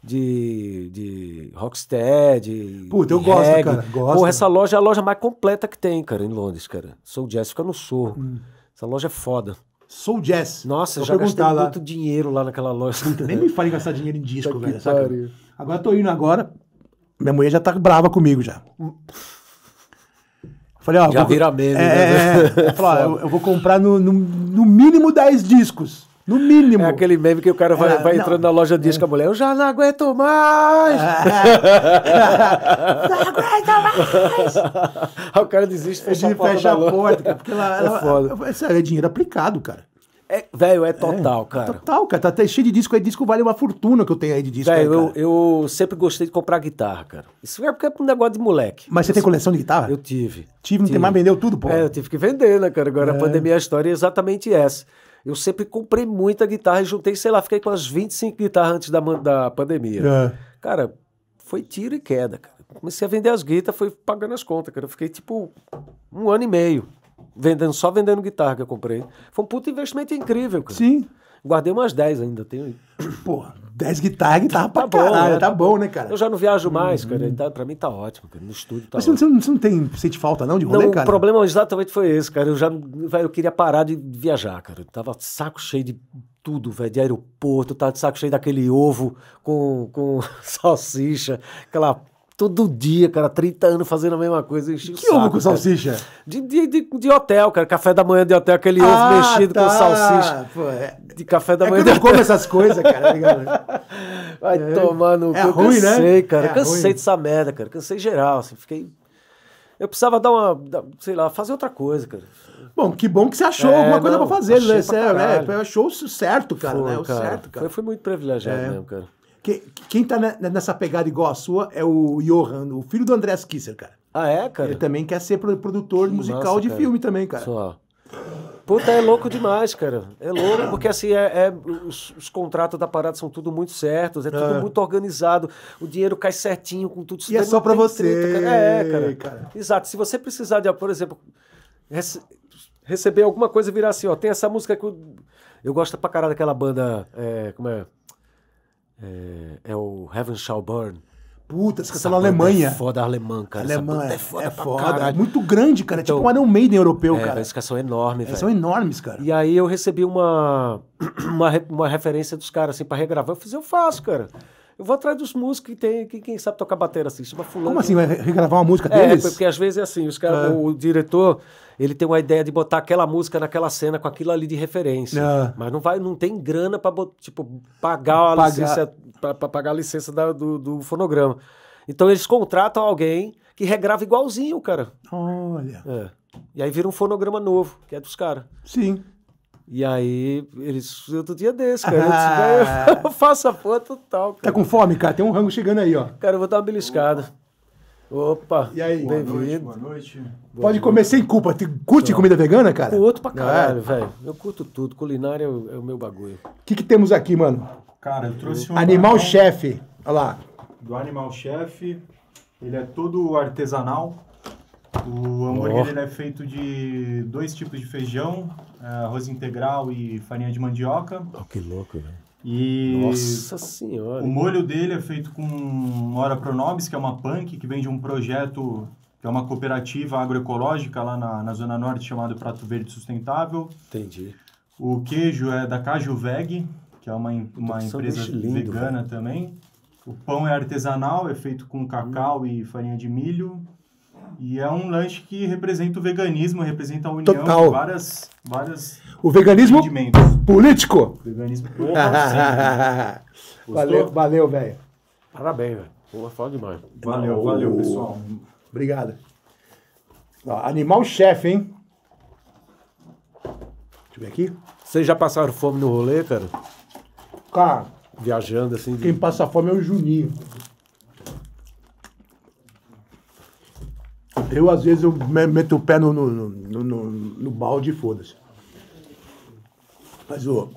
De, de Rockstead. Puta, eu gosto, cara. Gosto. Porra, essa loja é a loja mais completa que tem, cara, em Londres, cara. Soul Jazz fica no sul. Hum. Essa loja é foda. Soul Jazz. Nossa, eu já gastei tanto muito dinheiro lá naquela loja. Nem me fale gastar dinheiro em disco, tá velho. Agora eu tô indo agora. Minha mulher já tá brava comigo já. Hum. Falei, ó, Já vou, vira meme, é, né? É, é falei, ó, *laughs* eu, vou comprar no, no, no mínimo 10 discos. No mínimo. É aquele meme que o cara vai, é, vai entrando na loja de discos é. a mulher, eu já não aguento mais! É. *laughs* *laughs* não aguento mais! o cara desiste, fecha a porta. Fecha a porta, porque ela, ela, é foda. Sério, é dinheiro aplicado, cara. É, velho, é, é total, é, cara. Total, cara. Tá até cheio de disco aí. Disco vale uma fortuna que eu tenho aí de disco. Velho, eu, eu, sempre gostei de comprar guitarra, cara. Isso é porque é um negócio de moleque. Mas você tem coleção de guitarra? Eu tive. Tive, não tive. tem mais, vendeu tudo, pô. É, eu tive que vender, né, cara? Agora é. a pandemia, a história é exatamente essa. Eu sempre comprei muita guitarra e juntei, sei lá, fiquei com umas 25 guitarras antes da, da pandemia. É. Cara, foi tiro e queda, cara. Comecei a vender as guitarras, foi pagando as contas, cara. Eu fiquei tipo um ano e meio vendendo, só vendendo guitarra que eu comprei. Foi um puto investimento incrível, cara. Sim. Guardei umas 10 ainda, tenho. Porra, 10 guitarras, guitarra tá pra bom, caralho, né? tá, bom, né, cara? Eu já não viajo hum, mais, uhum. cara, hum. então, pra mim tá ótimo, cara, no estúdio tá Mas você não, você não tem, sente falta não de rolê, não, cara? o problema exatamente foi esse, cara, eu já, velho eu queria parar de viajar, cara, eu tava saco cheio de tudo, velho, de aeroporto, tava de saco cheio daquele ovo com, com *laughs* salsicha, aquela Todo dia, cara, 30 anos fazendo a mesma coisa. Enchi que ovo com salsicha? De, de, de, de, hotel, cara. Café da manhã de hotel, aquele ah, ovo mexido tá. com salsicha. Pô, é, de café da é manhã. Que eu não como essas coisas, cara. Tá *laughs* Vai é, tomar no é cu. Ruim, eu né? cansei, né? cara. É cansei ruim. dessa merda, cara. Cansei geral. Assim, fiquei. Eu precisava dar uma. Sei lá, fazer outra coisa, cara. Bom, que bom que você achou é, alguma coisa não, pra fazer, né? Pra é, né, achou o certo, cara, Foi, né? O cara. certo, cara. Foi, fui muito privilegiado é. mesmo, cara quem tá nessa pegada igual a sua é o Johan, o filho do Andreas Kisser, cara. Ah, é, cara? Ele também quer ser produtor musical de cara. filme também, cara. Só. Puta, é louco demais, cara. É louco, porque assim, é, é os, os, contratos da parada são tudo muito certos, é tudo é. muito organizado, o dinheiro cai certinho com tudo. E é só pra você. Treta, cara. É, é, cara. cara. Exato. Se você precisar de, por exemplo, rece receber alguma coisa virar assim, ó, tem essa música que eu, eu gosto pra caralho daquela banda, é, como é? É, é o Heaven Shall Burn. Puta, tá essa canção da Alemanha. É foda alemã, cara. Alemã é, é foda, é, foda muito grande, cara. É então, é tipo um Iron Maiden europeu, é, cara. Essa canção é enorme, velho. são enormes, cara. E aí eu recebi uma, *clears throat* uma, uma referência dos caras, assim, pra regravar. Eu fiz, assim, eu faço, cara. Eu vou atrás dos músicos que tem, que, quem sabe tocar bateria assim, chama fulano. Como assim? Vai regravar uma música é, deles? É, porque às vezes é assim, os caras, o, o diretor ele tem uma ideia de botar aquela música naquela cena com aquilo ali de referência. É. Mas não vai, não tem grana para tipo pagar a pagar. licença, pra, pra pagar a licença da, do, do fonograma. Então eles contratam alguém que regrava igualzinho, cara. Olha. É. E aí vira um fonograma novo, que é dos caras. Sim. E aí, eles. Outro dia desse, cara. Ah. Eu, disse, *laughs* eu faço a porra total. Tá cara. Tá com fome, cara? Tem um rango chegando aí, ó. Cara, eu vou dar uma beliscada. Opa! E aí? Boa noite, boa noite. Pode comer sem culpa. Curte comida vegana, cara? Eu curto pra caralho, velho. Eu curto tudo. Culinária é o, é o meu bagulho. O que, que temos aqui, mano? Cara, eu trouxe um. Animal Chef. Olha lá. Do Animal Chef. Ele é todo artesanal. O hambúrguer oh. ele é feito de dois tipos de feijão, é, arroz integral e farinha de mandioca. Oh, que louco, velho. E Nossa senhora. O molho dele é feito com Ora Pronobis, que é uma punk que vem de um projeto que é uma cooperativa agroecológica lá na, na Zona Norte chamado Prato Verde Sustentável. Entendi. O queijo é da Caju Veg, que é uma, uma é empresa lindo, vegana também. O pão é artesanal, é feito com cacau hum. e farinha de milho. E é um lanche que representa o veganismo, representa a união Total. de várias, várias o veganismo político. Veganismo *laughs* político. valeu, valeu, velho. Parabéns, velho. Boa, foda demais. Valeu, Não, valeu, pessoal. Obrigado. Ó, animal chefe, hein? Deixa eu ver aqui. Vocês já passaram fome no rolê, cara? Cara. Viajando assim. De... Quem passa fome é o Juninho. Eu, às vezes, eu meto o pé no, no, no, no, no balde e foda-se. Mas o...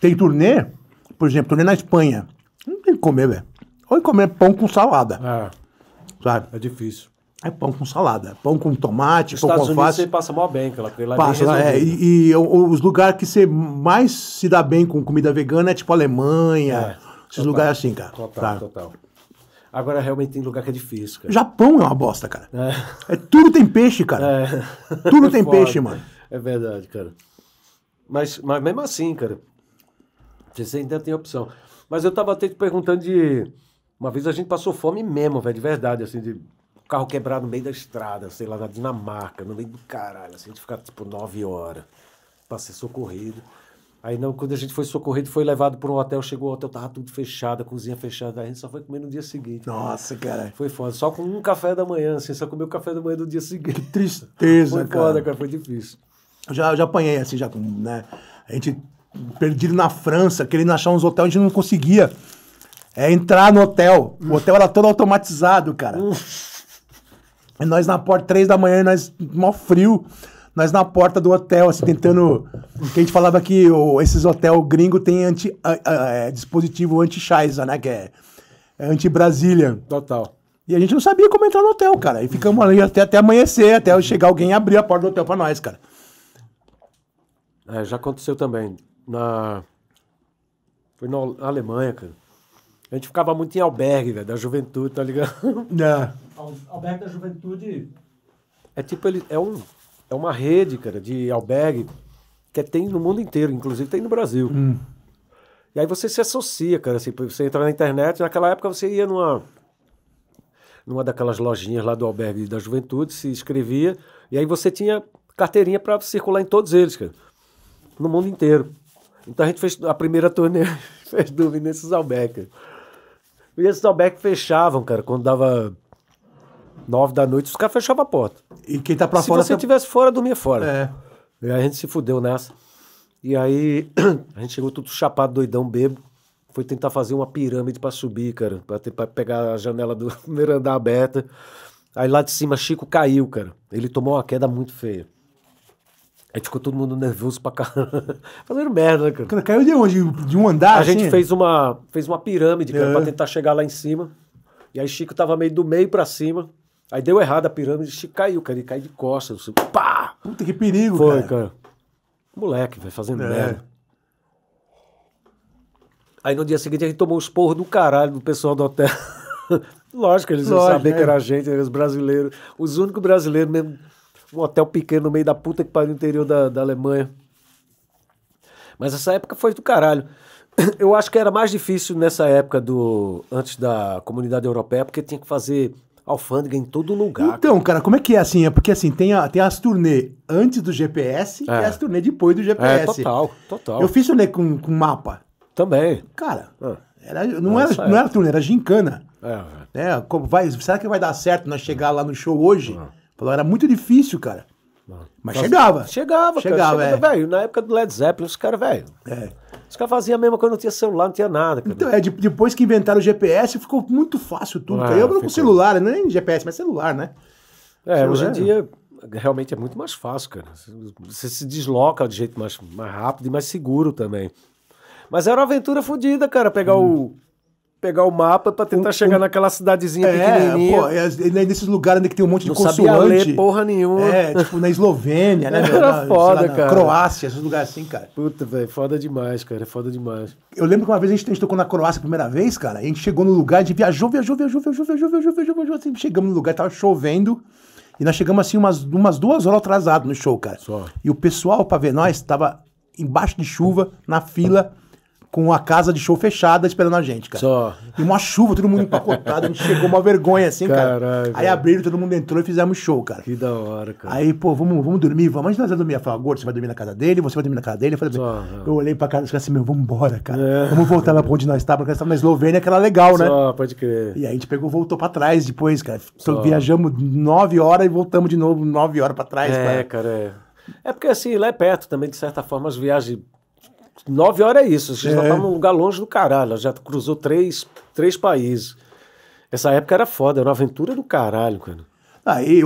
tem turnê, por exemplo, turnê na Espanha. Não tem que comer, velho. Ou é comer pão com salada. É. Sabe? É difícil. É pão com salada, pão com tomate, Nos pão Estados com alface. Unidos você passa mal bem, cara, lá é passa, é, e, e os lugares que você mais se dá bem com comida vegana é tipo Alemanha, é, esses total, lugares assim, cara. Total, total. Agora realmente tem lugar que é difícil, cara. Japão é uma bosta, cara. É. é tudo tem peixe, cara. É. Tudo *laughs* é tem peixe, mano. É verdade, cara. Mas, mas mesmo assim, cara, você ainda tem opção. Mas eu tava até te perguntando de. Uma vez a gente passou fome mesmo, velho, de verdade, assim, de carro quebrado no meio da estrada, sei lá, na Dinamarca, no meio do caralho, assim, de ficar tipo nove horas pra ser socorrido. Aí não, quando a gente foi socorrido, foi levado para um hotel, chegou o hotel, tava tudo fechado, a cozinha fechada, a gente só foi comer no dia seguinte. Nossa, cara. Foi foda, só com um café da manhã, assim, só comeu o café da manhã do dia seguinte. Que tristeza, foi cara. Foi foda, cara, foi difícil já, já apanhei, assim, já com, né? A gente perdido na França, querendo achar uns hotéis, a gente não conseguia é, entrar no hotel. O hotel era todo automatizado, cara. e nós na porta, três da manhã, nós, mó frio, nós na porta do hotel, assim, tentando... Porque a gente falava que o esses hotel gringo tem anti, é, dispositivo anti-Shiza, né? Que é, é anti-Brasília. Total. E a gente não sabia como entrar no hotel, cara. E ficamos ali até, até amanhecer, até chegar alguém e abrir a porta do hotel pra nós, cara. É, já aconteceu também. Na... Foi na Alemanha, cara. A gente ficava muito em albergue, velho, da juventude, tá ligado? *laughs* Não. Albergue da juventude. É tipo, ele é, um, é uma rede, cara, de albergue que é, tem no mundo inteiro, inclusive tem no Brasil. Hum. E aí você se associa, cara, assim, você entra na internet, naquela época você ia numa numa daquelas lojinhas lá do albergue da juventude, se inscrevia, e aí você tinha carteirinha para circular em todos eles, cara no mundo inteiro. Então a gente fez a primeira turnê *laughs* fez do Vinícius Albeck. esses Albeck fechavam, cara, quando dava nove da noite, os caras fechavam a porta. E quem tá pra se fora. Se você estivesse tá... fora, dormia fora. É. E a gente se fudeu nessa. E aí *clears throat* a gente chegou tudo chapado, doidão, bebo. Foi tentar fazer uma pirâmide para subir, cara. Pra, ter, pra pegar a janela do primeiro *laughs* andar aberta. Aí lá de cima, Chico caiu, cara. Ele tomou uma queda muito feia. Aí ficou todo mundo nervoso pra caramba. *laughs* Fazendo merda, né, cara? Caiu de onde? De um andar? A assim? gente fez uma, fez uma pirâmide, cara, é. pra tentar chegar lá em cima. E aí Chico tava meio do meio pra cima. Aí deu errado a pirâmide, Chico caiu, cara. Ele caiu de costas. Assim, pá! Puta que perigo, Foi, cara. cara. Moleque, vai fazendo é. merda. Aí no dia seguinte a gente tomou os porros do caralho do pessoal do hotel. *laughs* Lógico, eles Lógico, iam saber né? que era a gente, eles brasileiros. Os únicos brasileiros mesmo um hotel pequeno no meio da puta que pariu no interior da, da Alemanha. Mas essa época foi do caralho. *clears throat* Eu acho que era mais difícil nessa época do antes da comunidade europeia, porque tinha que fazer alfândega em todo lugar. Então, cara, como é que é assim? É porque assim, tem, a, tem as turnê antes do GPS é. e as turnê depois do GPS. É, total, total. Eu fiz turnê com, com mapa. Também. Cara, ah. era, não, é, era, não era turnê, era gincana. É, é. Né? Como vai, será que vai dar certo nós chegar lá no show hoje? Ah. Falou, era muito difícil, cara. Mas chegava. Chegava, chegava, cara, chegava, é. velho. Na época do Led Zeppelin, os caras, velho. É. Os caras faziam a mesma coisa, não tinha celular, não tinha nada. Cara. Então, é, de, depois que inventaram o GPS, ficou muito fácil tudo. Ah, Eu não com celular, né? nem GPS, mas celular, né? É, celular, hoje em é. dia realmente é muito mais fácil, cara. Você se desloca de jeito mais, mais rápido e mais seguro também. Mas era uma aventura fodida, cara, pegar hum. o pegar o mapa para tentar um, chegar um... naquela cidadezinha é, pequenininha. Pô, é, é, nesses lugares onde tem um monte de não consoante. Não sabia ler porra nenhuma. É, tipo na Eslovênia, né? *laughs* Era na, foda, lá, cara. Croácia, esses lugares assim, cara. Puta, velho, foda demais, cara, foda demais. Eu lembro que uma vez a gente, a gente tocou na Croácia a primeira vez, cara, a gente chegou no lugar, a gente viajou, viajou, viajou, viajou, viajou, viajou, viajou, viajou, assim, chegamos no lugar, tava chovendo, e nós chegamos assim umas, umas duas horas atrasado no show, cara. Só. E o pessoal pra ver nós tava embaixo de chuva, na fila com a casa de show fechada esperando a gente, cara. Só. E uma chuva, todo mundo empacotado, a gente chegou uma vergonha assim, Caralho, cara. Aí abriram, todo mundo entrou e fizemos show, cara. Que da hora, cara. Aí, pô, vamos, vamos dormir, vamos. Antes nós dormir, eu falei, você vai dormir na casa dele, você vai dormir na casa dele. Eu falei, Só, é. eu olhei pra casa e falei assim, meu, vamos embora, cara. É. Vamos voltar lá pra onde nós estávamos, porque nós estávamos na Eslovênia, que era legal, né? Só, pode crer. E aí a gente pegou, voltou pra trás depois, cara. Só. Viajamos nove horas e voltamos de novo nove horas pra trás, é, cara. É, cara, é. É porque assim, lá é perto também, de certa forma, as viagens Nove horas é isso. Você é. já tá num lugar longe do caralho. Já cruzou três, três países. Essa época era foda, era uma aventura do caralho, cara. Ah, e, e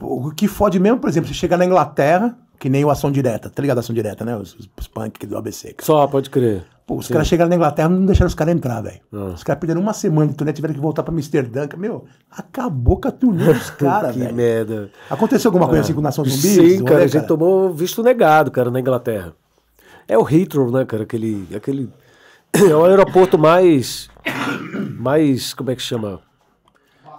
o que fode mesmo, por exemplo, você chega na Inglaterra, que nem o Ação Direta, tá ligado? Ação Direta, né? Os, os, os punk do ABC. Cara. Só, pode crer. Pô, os caras chegaram na Inglaterra não deixaram os caras entrar, velho. Hum. Os caras perderam uma semana de turnê, tiveram que voltar pra Amsterdã. Meu, acabou com a turnê dos *laughs* caras, velho. que merda. Aconteceu alguma coisa ah. assim com Nação ah, Zumbi? Sim, cara, a gente tomou visto negado, cara, na Inglaterra. É o Heathrow, né, cara? Aquele. aquele é o aeroporto mais. Mais. Como é que chama?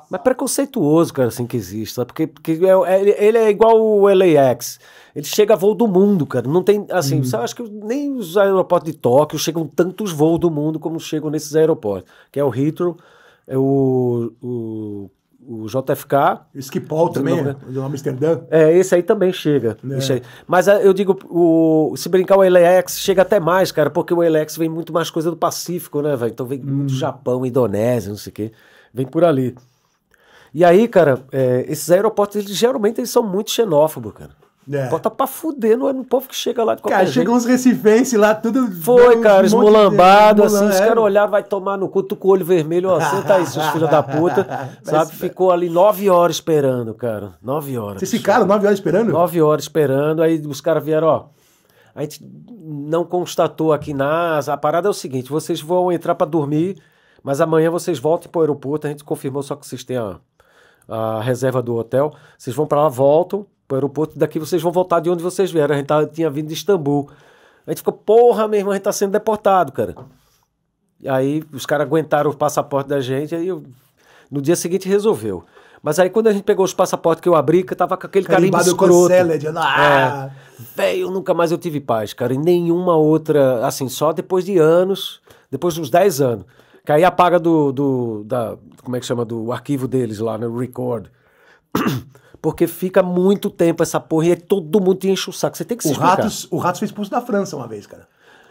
Mas preconceituoso, cara, assim que existe, sabe? Porque, porque é, é ele é igual o LAX. Ele chega a voo do mundo, cara. Não tem, assim, hum. sabe, acho que nem os aeroportos de Tóquio chegam tantos voos do mundo como chegam nesses aeroportos. Que é o Heathrow, é o, o o JFK. Skipol também, nome, né? do Amsterdã. É, esse aí também chega. É. Aí. Mas eh, eu digo, o, se brincar o LX, chega até mais, cara, porque o LX vem muito mais coisa do Pacífico, né, velho? Então vem hum. do Japão, Indonésia, não sei o quê. Vem por ali. E aí, cara, é, esses aeroportos, eles, geralmente, eles são muito xenófobos, cara. É. Bota pra fuder no, no povo que chega lá de qualquer Cara, jeito. chegam uns recifenses lá, tudo... Foi, um cara, esmolambado, assim, Esmolam, os é. caras olharam, vai tomar no cu, tu com o olho vermelho, ó, senta aí, seus filhos da puta, *laughs* sabe? Ficou ali nove horas esperando, cara, nove horas. Vocês ficaram nove horas esperando? Nove horas esperando, aí os caras vieram, ó, a gente não constatou aqui na A parada é o seguinte: vocês vão entrar para dormir, mas amanhã vocês voltam para o aeroporto. A gente confirmou só que vocês têm a, a reserva do hotel. Vocês vão para lá, voltam para o aeroporto, daqui vocês vão voltar de onde vocês vieram. A gente tava, tá, tinha vindo de Istambul. A gente ficou, porra, meu irmão, a gente tá sendo deportado, cara. E aí os caras aguentaram o passaporte da gente, aí eu, no dia seguinte resolveu. Mas aí quando a gente pegou os passaportes que eu abri, que tava com aquele carimbo escroto. Ah, é, velho, nunca mais eu tive paz, cara. E nenhuma outra, assim, só depois de anos, depois de uns 10 anos. Que aí apaga do, do, da, como é que chama, do arquivo deles lá, no né, Record. Porque fica muito tempo essa porra e todo mundo te enche o saco. Você tem que se o explicar. Ratos, o Ratos foi expulso da França uma vez, cara.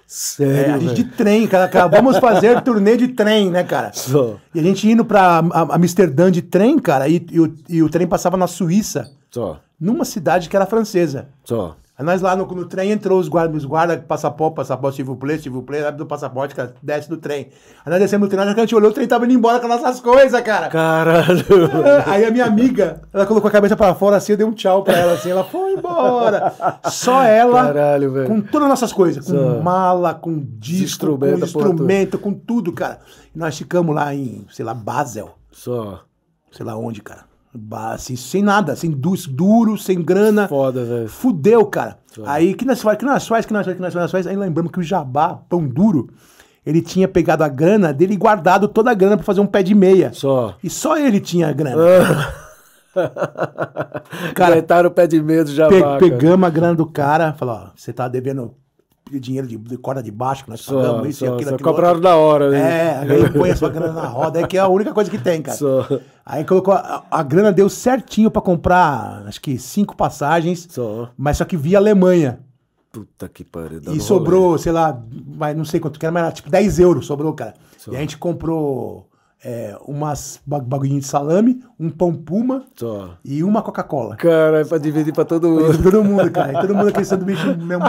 Sério? É, a gente de trem, cara. Acabamos vamos fazer *laughs* turnê de trem, né, cara? Só. E a gente indo pra Amsterdã de trem, cara, e, e, o, e o trem passava na Suíça. Só. Numa cidade que era francesa. Só. Aí nós lá no, no trem entrou os guardas, os guarda, passaporte, passaporte, civil play, civil play, abre do passaporte, cara, desce do trem. Aí nós descemos do trem, a gente olhou, o trem tava indo embora com nossas coisas, cara. Caralho. *laughs* Aí a minha amiga, ela colocou a cabeça pra fora assim, eu dei um tchau pra ela assim, ela foi embora. Só ela, Caralho, com todas as nossas coisas, com Só. mala, com disco, com instrumento, com tudo, cara. E nós ficamos lá em, sei lá, Basel. Só. Sei lá onde, cara. Assim, sem nada, sem du duro, sem grana. Foda, velho. Fudeu, cara. Foda. Aí, que nós faz, que nós faz, que nós faz, que nós faz, Aí lembramos que o Jabá, pão duro, ele tinha pegado a grana dele e guardado toda a grana pra fazer um pé de meia. Só. E só ele tinha a grana. *laughs* cara, Aguentaram o pé de meia do Jabá. Pe pegamos cara. a grana do cara, falou, ó, você tá devendo dinheiro de, de corda de baixo que nós só, pagamos, isso aqui, e aquilo. compraram da hora, né? É, aí põe a sua grana na roda, é que é a única coisa que tem, cara. Só. Aí colocou, a, a, grana deu certinho pra comprar, acho que cinco passagens, só. mas só que via Alemanha. Puta que pariu. E sobrou, rolê. sei lá, mas não sei quanto que era, mas era tipo 10 euros sobrou, cara. E a gente comprou é, umas bagulhinho de salame, um pão puma e uma Coca-Cola. Cara, é pra dividir pra todo mundo. Pra todo mundo, cara. E todo mundo aquele *laughs* sanduíche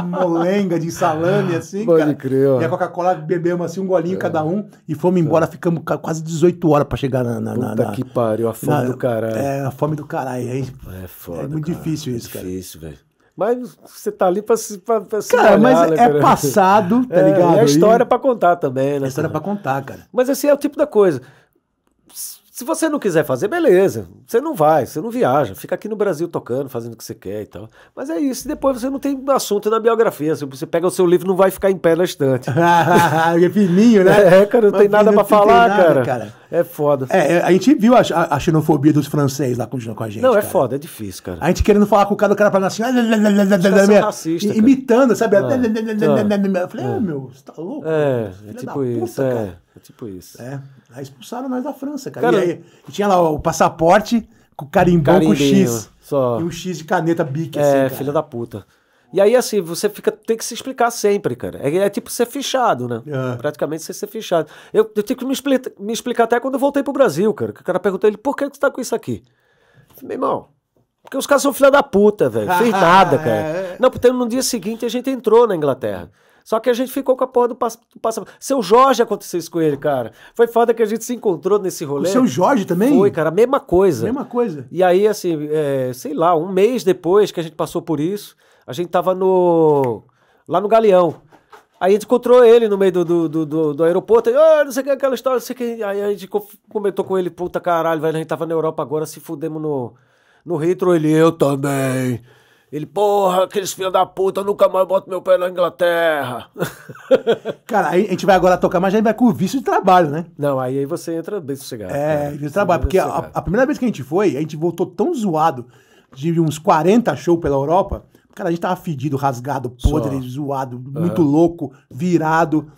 molenga de salame, assim, Pode cara. crer, ó. E a Coca-Cola bebemos assim um golinho é. cada um e fomos embora. É. Ficamos quase 18 horas pra chegar na... na Puta na, que pariu, a fome na, do caralho. É, a fome do caralho. Hein? É foda, É muito cara. difícil isso, é cara. É difícil, velho. Mas você tá ali pra se. Pra, pra se cara, mas né, é cara? passado, tá é, é ligado? É, é a história e... pra contar também, né? É a história cara? pra contar, cara. Mas assim, é o tipo da coisa. Se você não quiser fazer, beleza, você não vai, você não viaja, fica aqui no Brasil tocando, fazendo o que você quer e tal. Mas é isso, depois você não tem assunto na biografia, você pega o seu livro não vai ficar em pé na estante. é fininho, né? É, cara, não Mas tem nada para falar, nada, cara. cara. É foda. É, a gente viu a, a, xenofobia dos franceses lá com, com a gente. Não, é cara. foda, é difícil, cara. A gente querendo falar com o cara, o cara falando assim, racista, imitando, sabe? Eu falei, meu, você tá louco? É, é tipo isso, é, é tipo isso. É. Aí expulsaram nós da França, cara. cara e, aí, e tinha lá ó, o passaporte com carimbão com X. Só. E um X de caneta bique, é, assim. É, filha da puta. E aí, assim, você fica, tem que se explicar sempre, cara. É, é tipo ser fichado, né? É. Praticamente você ser fichado. Eu, eu tive que me, me, explicar até quando eu voltei pro Brasil, cara. Que o cara perguntou ele, por que você tá com isso aqui? Eu falei, meu irmão, porque os caras são filha da puta, velho. Fez *laughs* nada, é. cara. Não, porque no dia seguinte a gente entrou na Inglaterra. Só que a gente ficou com a porra do, pass do passaporte. Seu Jorge aconteceu isso com ele, cara. Foi foda que a gente se encontrou nesse rolê. O seu Jorge também? Foi, cara, a mesma coisa. Mesma coisa. E aí, assim, é, sei lá, um mês depois que a gente passou por isso, a gente tava no. lá no Galeão. Aí a gente encontrou ele no meio do, do, do, do, do aeroporto. Ah, não sei o que, aquela história, não sei o que. Aí a gente comentou com ele, puta caralho, velho, a gente tava na Europa agora, se fudemos no, no Hitler. Ele, eu também. Ele, porra, aqueles filhos da puta, nunca mais boto meu pé na Inglaterra. *laughs* Cara, a gente vai agora tocar, mas a gente vai com o vício de trabalho, né? Não, aí, aí você entra bem sossegado. É, vício de trabalho. Porque a, a, primeira vez que a gente foi, a gente voltou tão zoado de uns 40 shows pela Europa. Cara, a gente tava fedido, rasgado, podre, Só. zoado, muito louco, virado.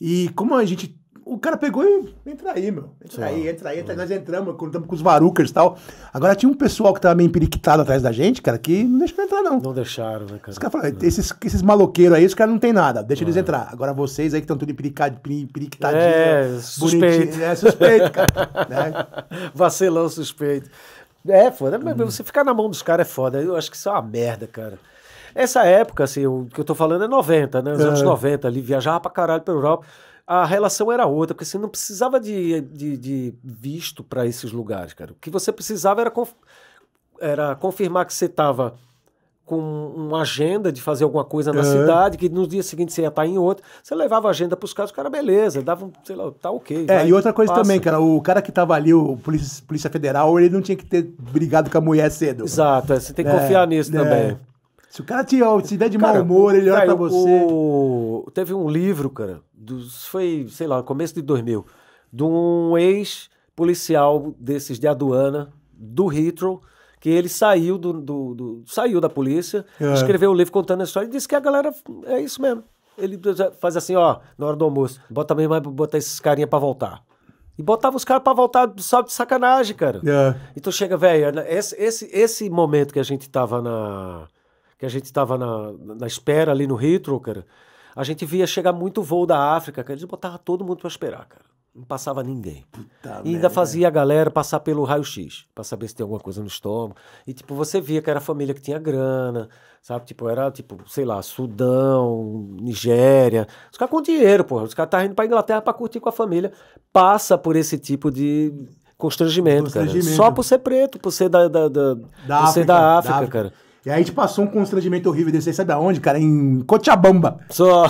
E como a gente o cara pegou e entra aí, meu. Entra aí, entra aí, entra aí. Nós entramos, contamos com os varucas e tal. Agora tinha um pessoal que tava meio periquitado atrás da gente, cara, que não deixou entrar, não. Não deixaram, né, cara? Os caras falaram, esses, esses maloqueiros aí, os caras não tem nada, deixa eles é. entrar. Agora vocês aí que estão tudo empiriquitadinho, é, suspeito. É, suspeito, cara. né? *laughs* Vacilão suspeito. É, foda. Hum. Você ficar na mão dos caras é foda. Eu acho que isso é uma merda, cara. Essa época, assim, o que eu tô falando é 90, né? Os é. anos 90 ali, viajava pra caralho pra Europa a relação era outra, porque você não precisava de, de, de visto para esses lugares, cara. O que você precisava era, conf era confirmar que você estava com uma agenda de fazer alguma coisa na uhum. cidade, que no dia seguinte você ia estar tá em outra. Você levava a agenda para os caras, o cara, beleza, dava um, sei lá, tá ok. É, vai, e outra coisa passa. também, cara, o cara que estava ali, o Polícia, Polícia Federal, ele não tinha que ter brigado com a mulher cedo. Exato, é, você tem que é, confiar nisso é. também. Se o cara te, tiver de cara, mau humor, ele olha pra você. O... Teve um livro, cara, dos, foi, sei lá, começo de 2000, de um ex-policial desses de aduana, do Heathrow, que ele saiu do, do, do saiu da polícia, é. escreveu o um livro contando a história e disse que a galera é isso mesmo. Ele faz assim, ó, na hora do almoço, bota mesmo, botar esses carinha para voltar. E botava os caras para voltar só de sacanagem, cara. É. Então chega, velho, esse, esse, esse momento que a gente tava na que a gente estava na, na espera ali no Heathrow, cara, a gente via chegar muito voo da África, cara, eles botavam todo mundo para esperar, cara. Não passava ninguém. Puta e ainda fazia a galera passar pelo raio-x, para saber se tem alguma coisa no estômago. E, tipo, você via que era a família que tinha grana, sabe? Tipo, era, tipo, sei lá, Sudão, Nigéria. Os caras com dinheiro, porra. Os caras tá indo pra Inglaterra para curtir com a família. Passa por esse tipo de constrangimento, constrangimento. cara. Só por ser preto, por ser da, da, da, da por África, ser da África, da África. cara. E aí a gente passou um constrangimento horrível desse aí, sabe aonde, cara? Em Cochabamba. Só.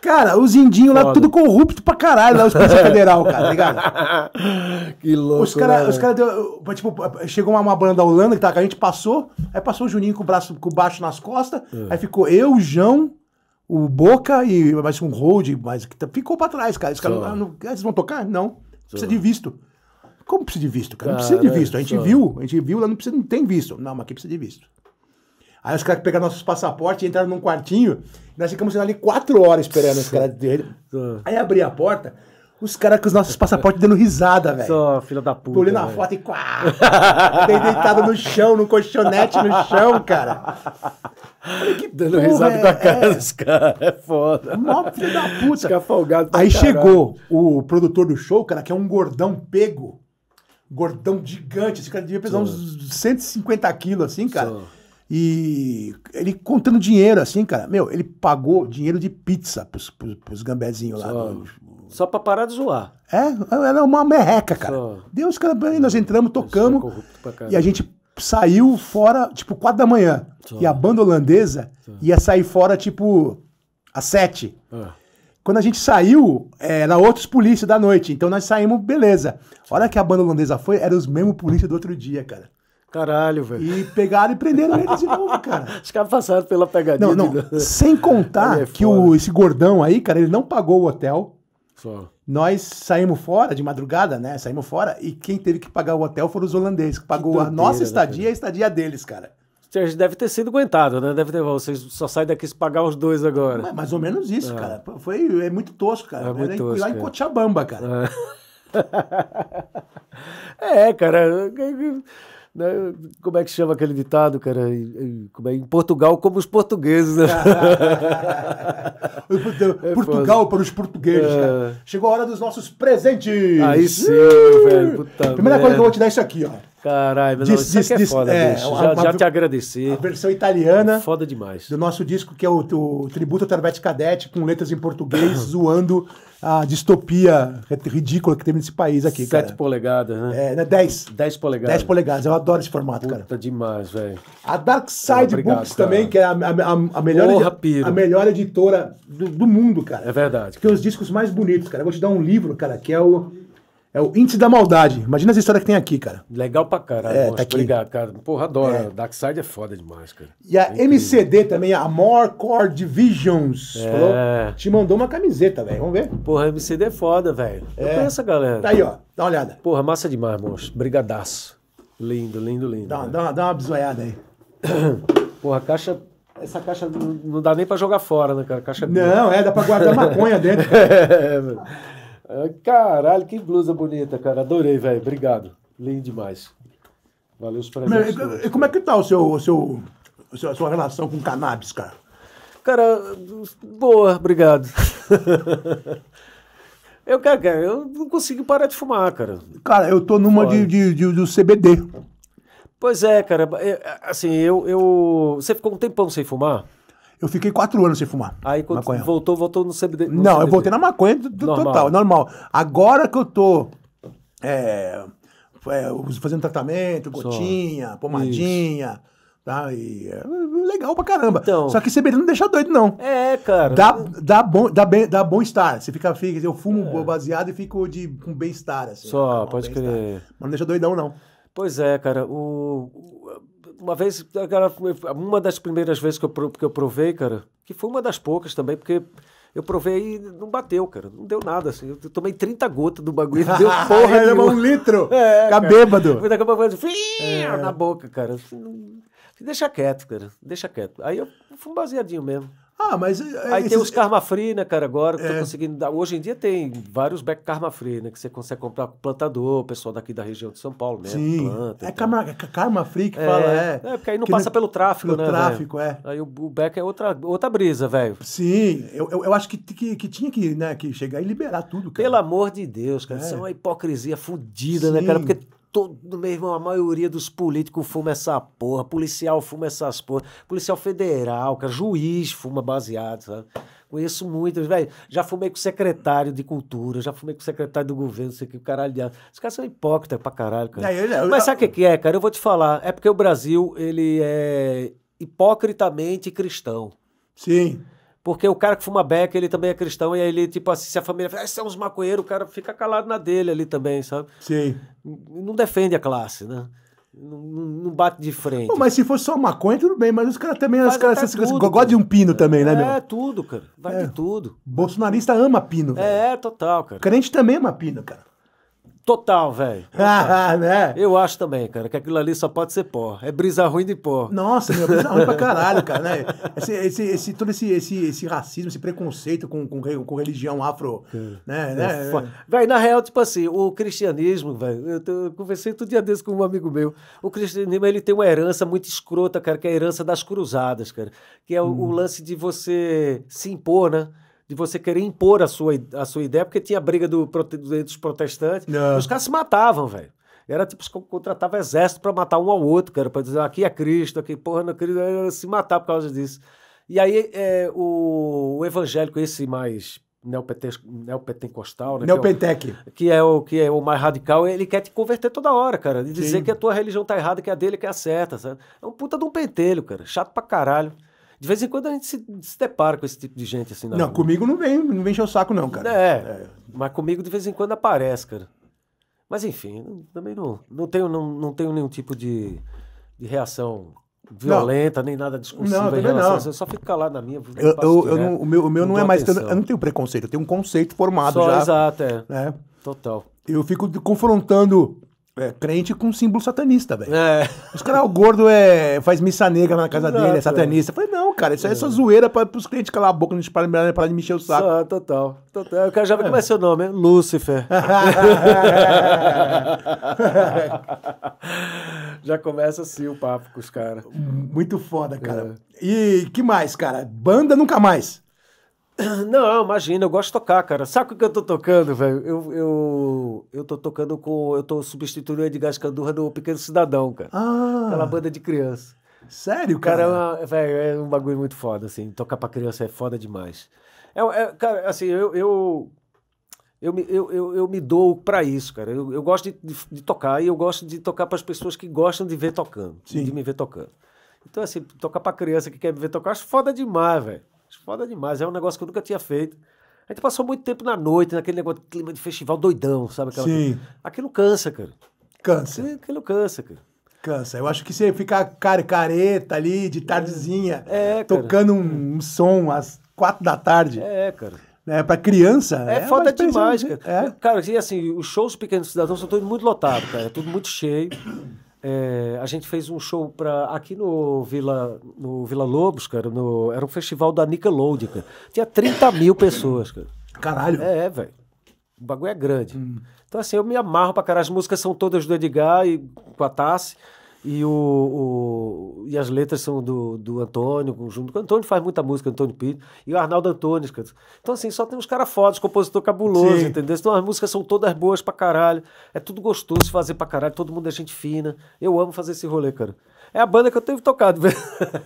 Cara, os indinhos lá, tudo corrupto pra caralho, lá os Polícia *laughs* Federal, cara, tá ligado? que louco. Os caras, né? os cara deu, tipo, chegou uma, uma banda da Holanda que tá, a gente passou, aí passou o Juninho com o braço com o baixo nas costas, é. aí ficou eu, o João, o Boca e mais um Road, mas tá, ficou pra trás, cara. Os caras, ah, não, eles vão tocar? Não. Precisa de visto. Como precisa de visto, cara? Não precisa de visto. A gente Só. viu, a gente viu lá, não, precisa, não tem visto. Não, mas aqui precisa de visto. Aí os caras pegaram nossos passaportes e entraram num quartinho. Nós ficamos ali quatro horas esperando os caras dele. Aí abri a porta, os caras com os nossos passaportes dando risada, velho. Só, filha da puta. Pulei na foto e quá! deitado no chão, no colchonete no chão, cara. que dando porra, risada com a cara é dos caras, é foda. Mó filho da puta. Fica folgado Aí caralho. chegou o produtor do show, cara, que é um gordão pego. Gordão gigante. Esse cara devia pesar Só. uns 150 quilos, assim, cara. Só. E ele contando dinheiro, assim, cara. Meu, ele pagou dinheiro de pizza pros, pros, pros gambezinhos lá. Só, do... só pra parar de zoar. É, era é uma merreca, cara. Só... Deus, cara, nós entramos, tocamos. E a gente saiu fora, tipo, quatro da manhã. Só... E a banda holandesa só... ia sair fora, tipo, às sete. Ah. Quando a gente saiu, eh, era outros polícias da noite. Então nós saímos, beleza. A hora que a banda holandesa foi, eram os mesmos polícias do outro dia, cara. Caralho, velho. E pegaram e prenderam ele de novo, cara. *laughs* Os caras passaram pela pegadinha. Não, não. De... Sem contar é que o, esse gordão aí, cara, ele não pagou o hotel. Só. Nós saímos fora de madrugada, né? Saímos fora e quem teve que pagar o hotel foram os holandeses, que pagou que doideira, a nossa né, estadia né, e a estadia deles, cara. deve ter sido aguentado, né? Deve ter, vocês só saem daqui se pagar os dois agora. Mas, mais ou menos isso, é. cara. Foi é muito tosco, cara. É muito Era tosco, lá em é. Cochabamba, cara. É, *laughs* é cara né? Como é que chama aquele ditado, cara? Em, é em Portugal, como os portugueses, né? *laughs* É Portugal para os portugueses, é. cara. Chegou a hora dos nossos presentes. Aí sim, velho. Primeira merda. coisa que eu vou te dar é isso aqui, ó. Caralho, mas isso aqui é foda, é, bicho. Já, uma, já te agradeci. A versão italiana. É foda demais. Do nosso disco, que é o, o Tributo Tarvete Cadete, com letras em português, *coughs* zoando a distopia ridícula que tem nesse país aqui. sete polegadas, né? É, né? dez dez polegadas. dez polegadas. Eu adoro esse formato, Puta cara. Puta demais, velho. A Dark Side Obrigado, Books cara. também, que é a, a, a melhor, Porra, a melhor editora do, do, mundo, cara. É verdade. Cara. Que é os discos mais bonitos, cara. Eu vou te dar um livro, cara, que é o é o índice da maldade. Imagina as histórias que tem aqui, cara. Legal pra caralho. É, tá aqui. Obrigado, cara. Porra, adoro. É. Darkside é foda demais, cara. E a é MCD também, a More Core Divisions. É. Falou? Te mandou uma camiseta, velho. Vamos ver. Porra, MCD é foda, velho. É. Eu conheço a galera. Tá aí, ó. Dá uma olhada. Porra, massa demais, monstro. Brigadaço. Lindo, lindo, lindo. Dá, dá, uma, dá uma bisoiada aí. *coughs* Porra, a caixa essa caixa não dá nem para jogar fora, né, cara? Caixa é não, é, dá para guardar *laughs* maconha dentro. é, mano. Ah, caralho, que blusa bonita, cara. Adorei, velho. Obrigado. Lindo demais. Valeu os presentes. E como é que tá o seu, o seu, a sua relação com cannabis, cara? Cara, boa, obrigado. *laughs* eu, cara, cara, eu não consigo parar de fumar, cara. Cara, eu tô numa de, de, de, do CBD. Pois é, cara. É, assim, eu, eu. Você ficou um tempão sem fumar? Eu fiquei quatro anos sem fumar. Aí quando maconha. voltou, voltou no CBD. No não, CBD. eu voltei na maconha normal. total, normal. Agora que eu tô é, é, fazendo tratamento, gotinha, Só. pomadinha. Isso. Tá, e é legal pra caramba. Então, Só que CBD não deixa doido, não. É, cara. Dá, dá, bom, dá, bem, dá bom estar. Você fica, fica eu fumo é. baseado e fico de, com bem-estar. Assim, Só, pode crer. Mas não deixa doidão, não. Pois é, cara. O, uma vez, cara, uma das primeiras vezes que eu, que eu provei, cara, que foi uma das poucas também, porque eu provei e não bateu, cara. Não deu nada, assim. Eu tomei 30 gotas do bagulho, não deu *laughs* porra Ele um litro, *laughs* é, fica bêbado. Foi daqui a pouco, assim, é. na boca, cara. Assim, Deixa quieto, cara. Deixa quieto. Aí eu fui um baseadinho mesmo. Ah, mas. É, é, aí esses... tem os Karma Free, né, cara? Agora, é... conseguindo dar... Hoje em dia tem vários back Karma Free, né? Que você consegue comprar com plantador, o pessoal daqui da região de São Paulo mesmo. Né, Sim. Planta, é karma, é karma Free que é, fala, é. É, porque aí não passa pelo tráfico, pelo né? Pelo tráfico, véio? é. Aí o, o back é outra, outra brisa, velho. Sim, eu, eu, eu, acho que, que, que tinha que, né, que chegar e liberar tudo, cara. Pelo amor de Deus, cara. É. Isso é uma hipocrisia fodida, né, cara? Porque todo, meu irmão, a maioria dos políticos fuma essa porra, policial fuma essas porra, policial federal, cara, juiz fuma baseado, sabe? Conheço muitos, velho. Já fumei com o secretário de cultura, já fumei com o secretário do governo, sei que, caralho. De... Os caras são hipócritas pra caralho, cara. É, eu, eu, Mas sabe o que, que é, cara? Eu vou te falar. É porque o Brasil, ele é hipocritamente cristão. Sim. Porque o cara que fuma beca, ele também é cristão, e aí ele, tipo assim, se a família fala, são ah, é uns maconheiros, o cara fica calado na dele ali também, sabe? Sim. Não defende a classe, né? Não, não bate de frente. Pô, mas se fosse só maconha, tudo bem, mas os caras também, os caras tá tudo, gostam cara. de um pino também, né, é, meu? É, tudo, cara. Vai é. de tudo. Bolsonarista ama pino. É, é, total, cara. Crente também ama pino, cara. Total, velho. *laughs* Ah, ah, né? Eu acho também, cara, que aquilo ali só pode ser pó. É brisa ruim de pó. Nossa, meu, brisa ruim pra caralho, *laughs* cara, né? Esse, esse, esse, todo esse, esse, esse racismo, esse preconceito com, com, com religião afro, é. né? É né? Fo... na real, tipo assim, o cristianismo, velho, eu, eu, conversei todo dia desse com um amigo meu. O cristianismo, ele tem uma herança muito escrota, cara, que é a herança das cruzadas, cara. Que é o, hum. o lance de você se impor, né? de você querer impor a sua, a sua ideia, porque tinha briga do, dos protestantes. Não. Os caras se matavam, velho. Era tipo, contratava exército para matar um ao outro, cara, para dizer aqui é Cristo, aqui, porra, não é Cristo, se matar por causa disso. E aí é, o, o, evangélico, esse mais neopentecostal, né? É Neopentec. Que é, o, que é o mais radical, ele quer te converter toda hora, cara. De dizer Sim. que a tua religião tá errada, que a dele que é a certa, sabe? É um puta de um pentelho, cara. Chato pra caralho. De vez em quando a gente se, se depara com esse tipo de gente assim. Não, comigo não vem, não vem encher o saco, não, cara. É, é, mas comigo de vez em quando aparece, cara. Mas enfim, também não, não, tenho, não, não tenho nenhum tipo de, de reação violenta, não. nem nada discursiva não, em relação não. Eu só fico calado na minha. Eu, eu, eu não, o meu, o meu não, não é mais. eu não tenho preconceito, eu tenho um conceito formado só, já. Exato, é. é. Total. Eu fico confrontando é, crente com símbolo satanista, velho. É. Os caras, ah, o gordo é, faz missa negra na casa Exato, dele, é satanista. É. Eu falei, não, cara, isso é, é só zoeira para os crentes calar a boca, não parar, parar de mexer o saco. Só, total, total. O cara já vai, é. como é seu nome? Hein? Lúcifer. *laughs* já começa assim o papo com os caras. Muito foda, cara. É. E que mais, cara? Banda nunca mais. *coughs* Não, imagina, eu gosto de tocar, cara. Sabe o que eu tô tocando, velho? Eu, eu, eu tô tocando com. Eu tô substituindo o Edgar Scandurra do Pequeno Cidadão, cara. Ah. Aquela banda de criança. Sério, cara? cara é velho, é um bagulho muito foda, assim. Tocar pra criança é foda demais. É, é cara, assim, eu. eu... Eu me, eu, eu, eu me dou para isso, cara. Eu, eu gosto de, de, de, tocar e eu gosto de tocar para as pessoas que gostam de ver tocando, Sim. de me ver tocando. Então, assim, tocar para criança que quer me ver tocar, acho foda demais, velho foda demais. É um negócio que eu nunca tinha feito. A gente passou muito tempo na noite, naquele negócio de clima de festival doidão, sabe? Aquela Sim. Coisa. Aquilo cansa, cara. Cansa. Aquilo, cansa, cara. Cansa. Eu acho que você ficar careta ali de é. tardezinha, é, tocando um, som às quatro da tarde. É, cara. É, pra criança. É, é foda demais, cara. É. Cara, e assim, os shows pequenos cidadãos são todos muito lotados, cara. É tudo muito cheio. É, a gente fez um show para aqui no Vila, no Vila Lobos, cara. No, era um festival da Nickelodeon, cara. Tinha 30 mil pessoas, cara. Caralho! É, é velho. O bagulho é grande. Hum. Então, assim, eu me amarro pra caralho. As músicas são todas do Edgar e com a Tassi. E, o, o, e as letras são do, do Antônio, junto com o Antônio faz muita música, Antônio Pinto, e o Arnaldo Antunes. Então, assim, só tem uns caras fodas, compositor cabuloso, Sim. entendeu? Então, as músicas são todas boas pra caralho. É tudo gostoso fazer pra caralho, todo mundo é gente fina. Eu amo fazer esse rolê, cara. É a banda que eu tenho tocado. É.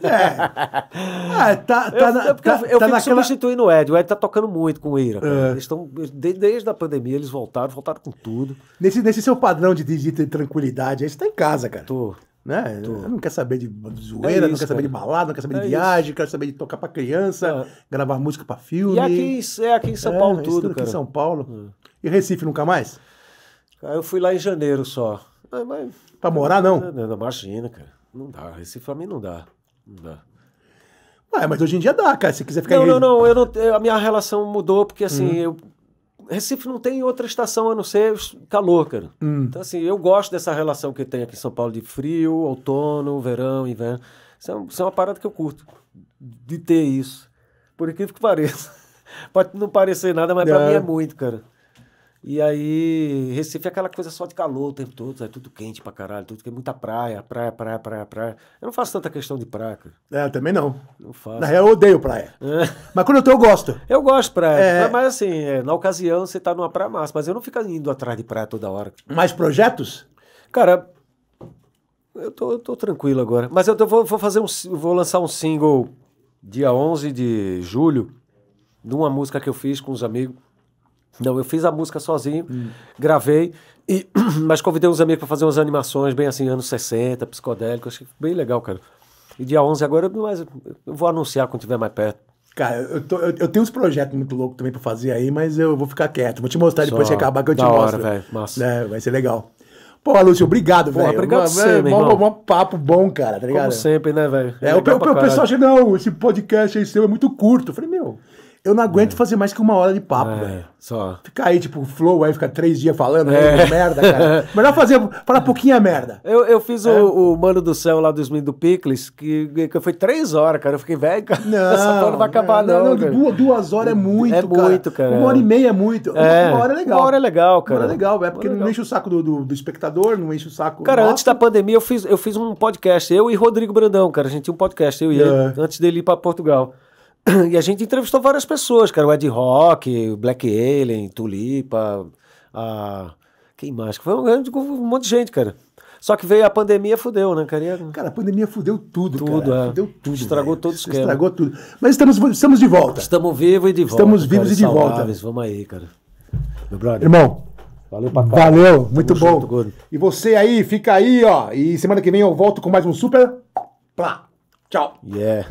é. *laughs* tá, tá, eu, na, é tá, eu, eu tá naquela... substituindo o Ed. O Ed tá tocando muito com o Ira. É. Eles estão. Desde, desde a pandemia, eles voltaram, voltaram com tudo. Nesse, nesse seu padrão de, de, de tranquilidade aí, você tá em casa, cara. Tô né? Tô. Eu não quero saber de zoeira, é isso, não quero saber de balada, não quero saber é de viagem, isso. quero saber de tocar para criança, é. gravar música para filme. E aqui, é aqui em São é, Paulo tudo, cara. aqui em São Paulo. É. E Recife nunca mais? Eu fui lá em janeiro só. Mas, pra morar, não? Não, é, não? Imagina, cara. Não dá. Recife pra mim não dá. Não dá. Ué, mas hoje em dia dá, cara. Se quiser ficar... Não, em... não, não. Eu não a minha relação mudou porque, assim, hum. eu Recife não tem outra estação a não ser calor, cara. Hum. Então, assim, eu gosto dessa relação que tem aqui em São Paulo de frio, outono, verão, inverno. Isso é, um, isso é uma parada que eu curto, de ter isso. Por incrível que pareça. *laughs* Pode não parecer nada, mas é. para mim é muito, cara. E aí, Recife é aquela coisa só de calor o tempo todo, é tudo quente pra caralho, tudo que é muita praia, praia, praia, praia, praia. Eu não faço tanta questão de praia, cara. É, eu também não. Não faço. Na real, eu odeio praia. *laughs* É. Mas quando eu tô, eu gosto. Eu gosto de praia. É... Mas, assim, é, na ocasião você tá numa praia massa, mas eu não fico indo atrás de praia toda hora. Mais projetos? Cara, eu tô, eu tô tranquilo agora. Mas eu tô, vou, vou fazer um. Vou lançar um single dia 11 de julho de uma música que eu fiz com os amigos não, eu fiz a música sozinho, hum. gravei, e, *clears throat* mas convidei uns amigos para fazer umas animações, bem assim, anos 60, psicodélico, achei bem legal, cara. E dia 11 agora, mas eu vou anunciar quando tiver mais perto. Cara, eu, tô, eu, eu tenho uns projetos muito loucos também para fazer aí, mas eu vou ficar quieto. Vou te mostrar Só depois que acabar que eu te hora, mostro. velho, massa. É, vai ser legal. Pô, Lúcio, obrigado, velho. Obrigado uma, você, irmão. Um papo bom, cara, tá ligado? Como sempre, né, velho? É, é o, o, o pessoal acha, não, esse podcast aí seu é muito curto. Eu falei, meu, eu não aguento é. fazer mais que uma hora de papo, é, velho. Só. Ficar aí, tipo, flow, aí ficar três dias falando é. aí, merda, cara. *laughs* Melhor fazer, falar pouquinha merda. Eu, eu fiz o, é. o, Mano do Céu lá dos meninos do Picles, que, que foi três horas, cara. Eu fiquei velho, cara. Não, *laughs* essa hora não vai acabar, não. Não, não duas, duas, horas é, é muito, é cara. muito, cara. Uma hora e meia é muito. É. Uma hora é legal. Uma hora é legal, cara. Uma hora é legal, é porque legal. não enche o saco do, do, do, espectador, não enche o saco. Cara, antes da pandemia, eu fiz, eu fiz um podcast, eu e Rodrigo Brandão, cara. A gente tinha um podcast, eu e ele, antes dele ir pra Portugal. E a gente entrevistou várias pessoas, cara, o Ed Rock, o Black Alien, Tulipa, a... quem mais? Foi um, um monte de gente, cara. Só que veio a pandemia, fudeu, né, cara? Cara, a pandemia fudeu tudo, tudo cara. É. Fudeu tudo. Estragou todos todo o esquema. Estragou tudo. Mas estamos, estamos de volta. Estamos vivos e de volta. Estamos vivos e de volta. Vamos aí, cara. Meu brother. Irmão. Valeu papai. Valeu, muito Tamo bom. Junto, e você aí, fica aí, ó. E semana que vem eu volto com mais um super. Plá. Tchau. Yeah.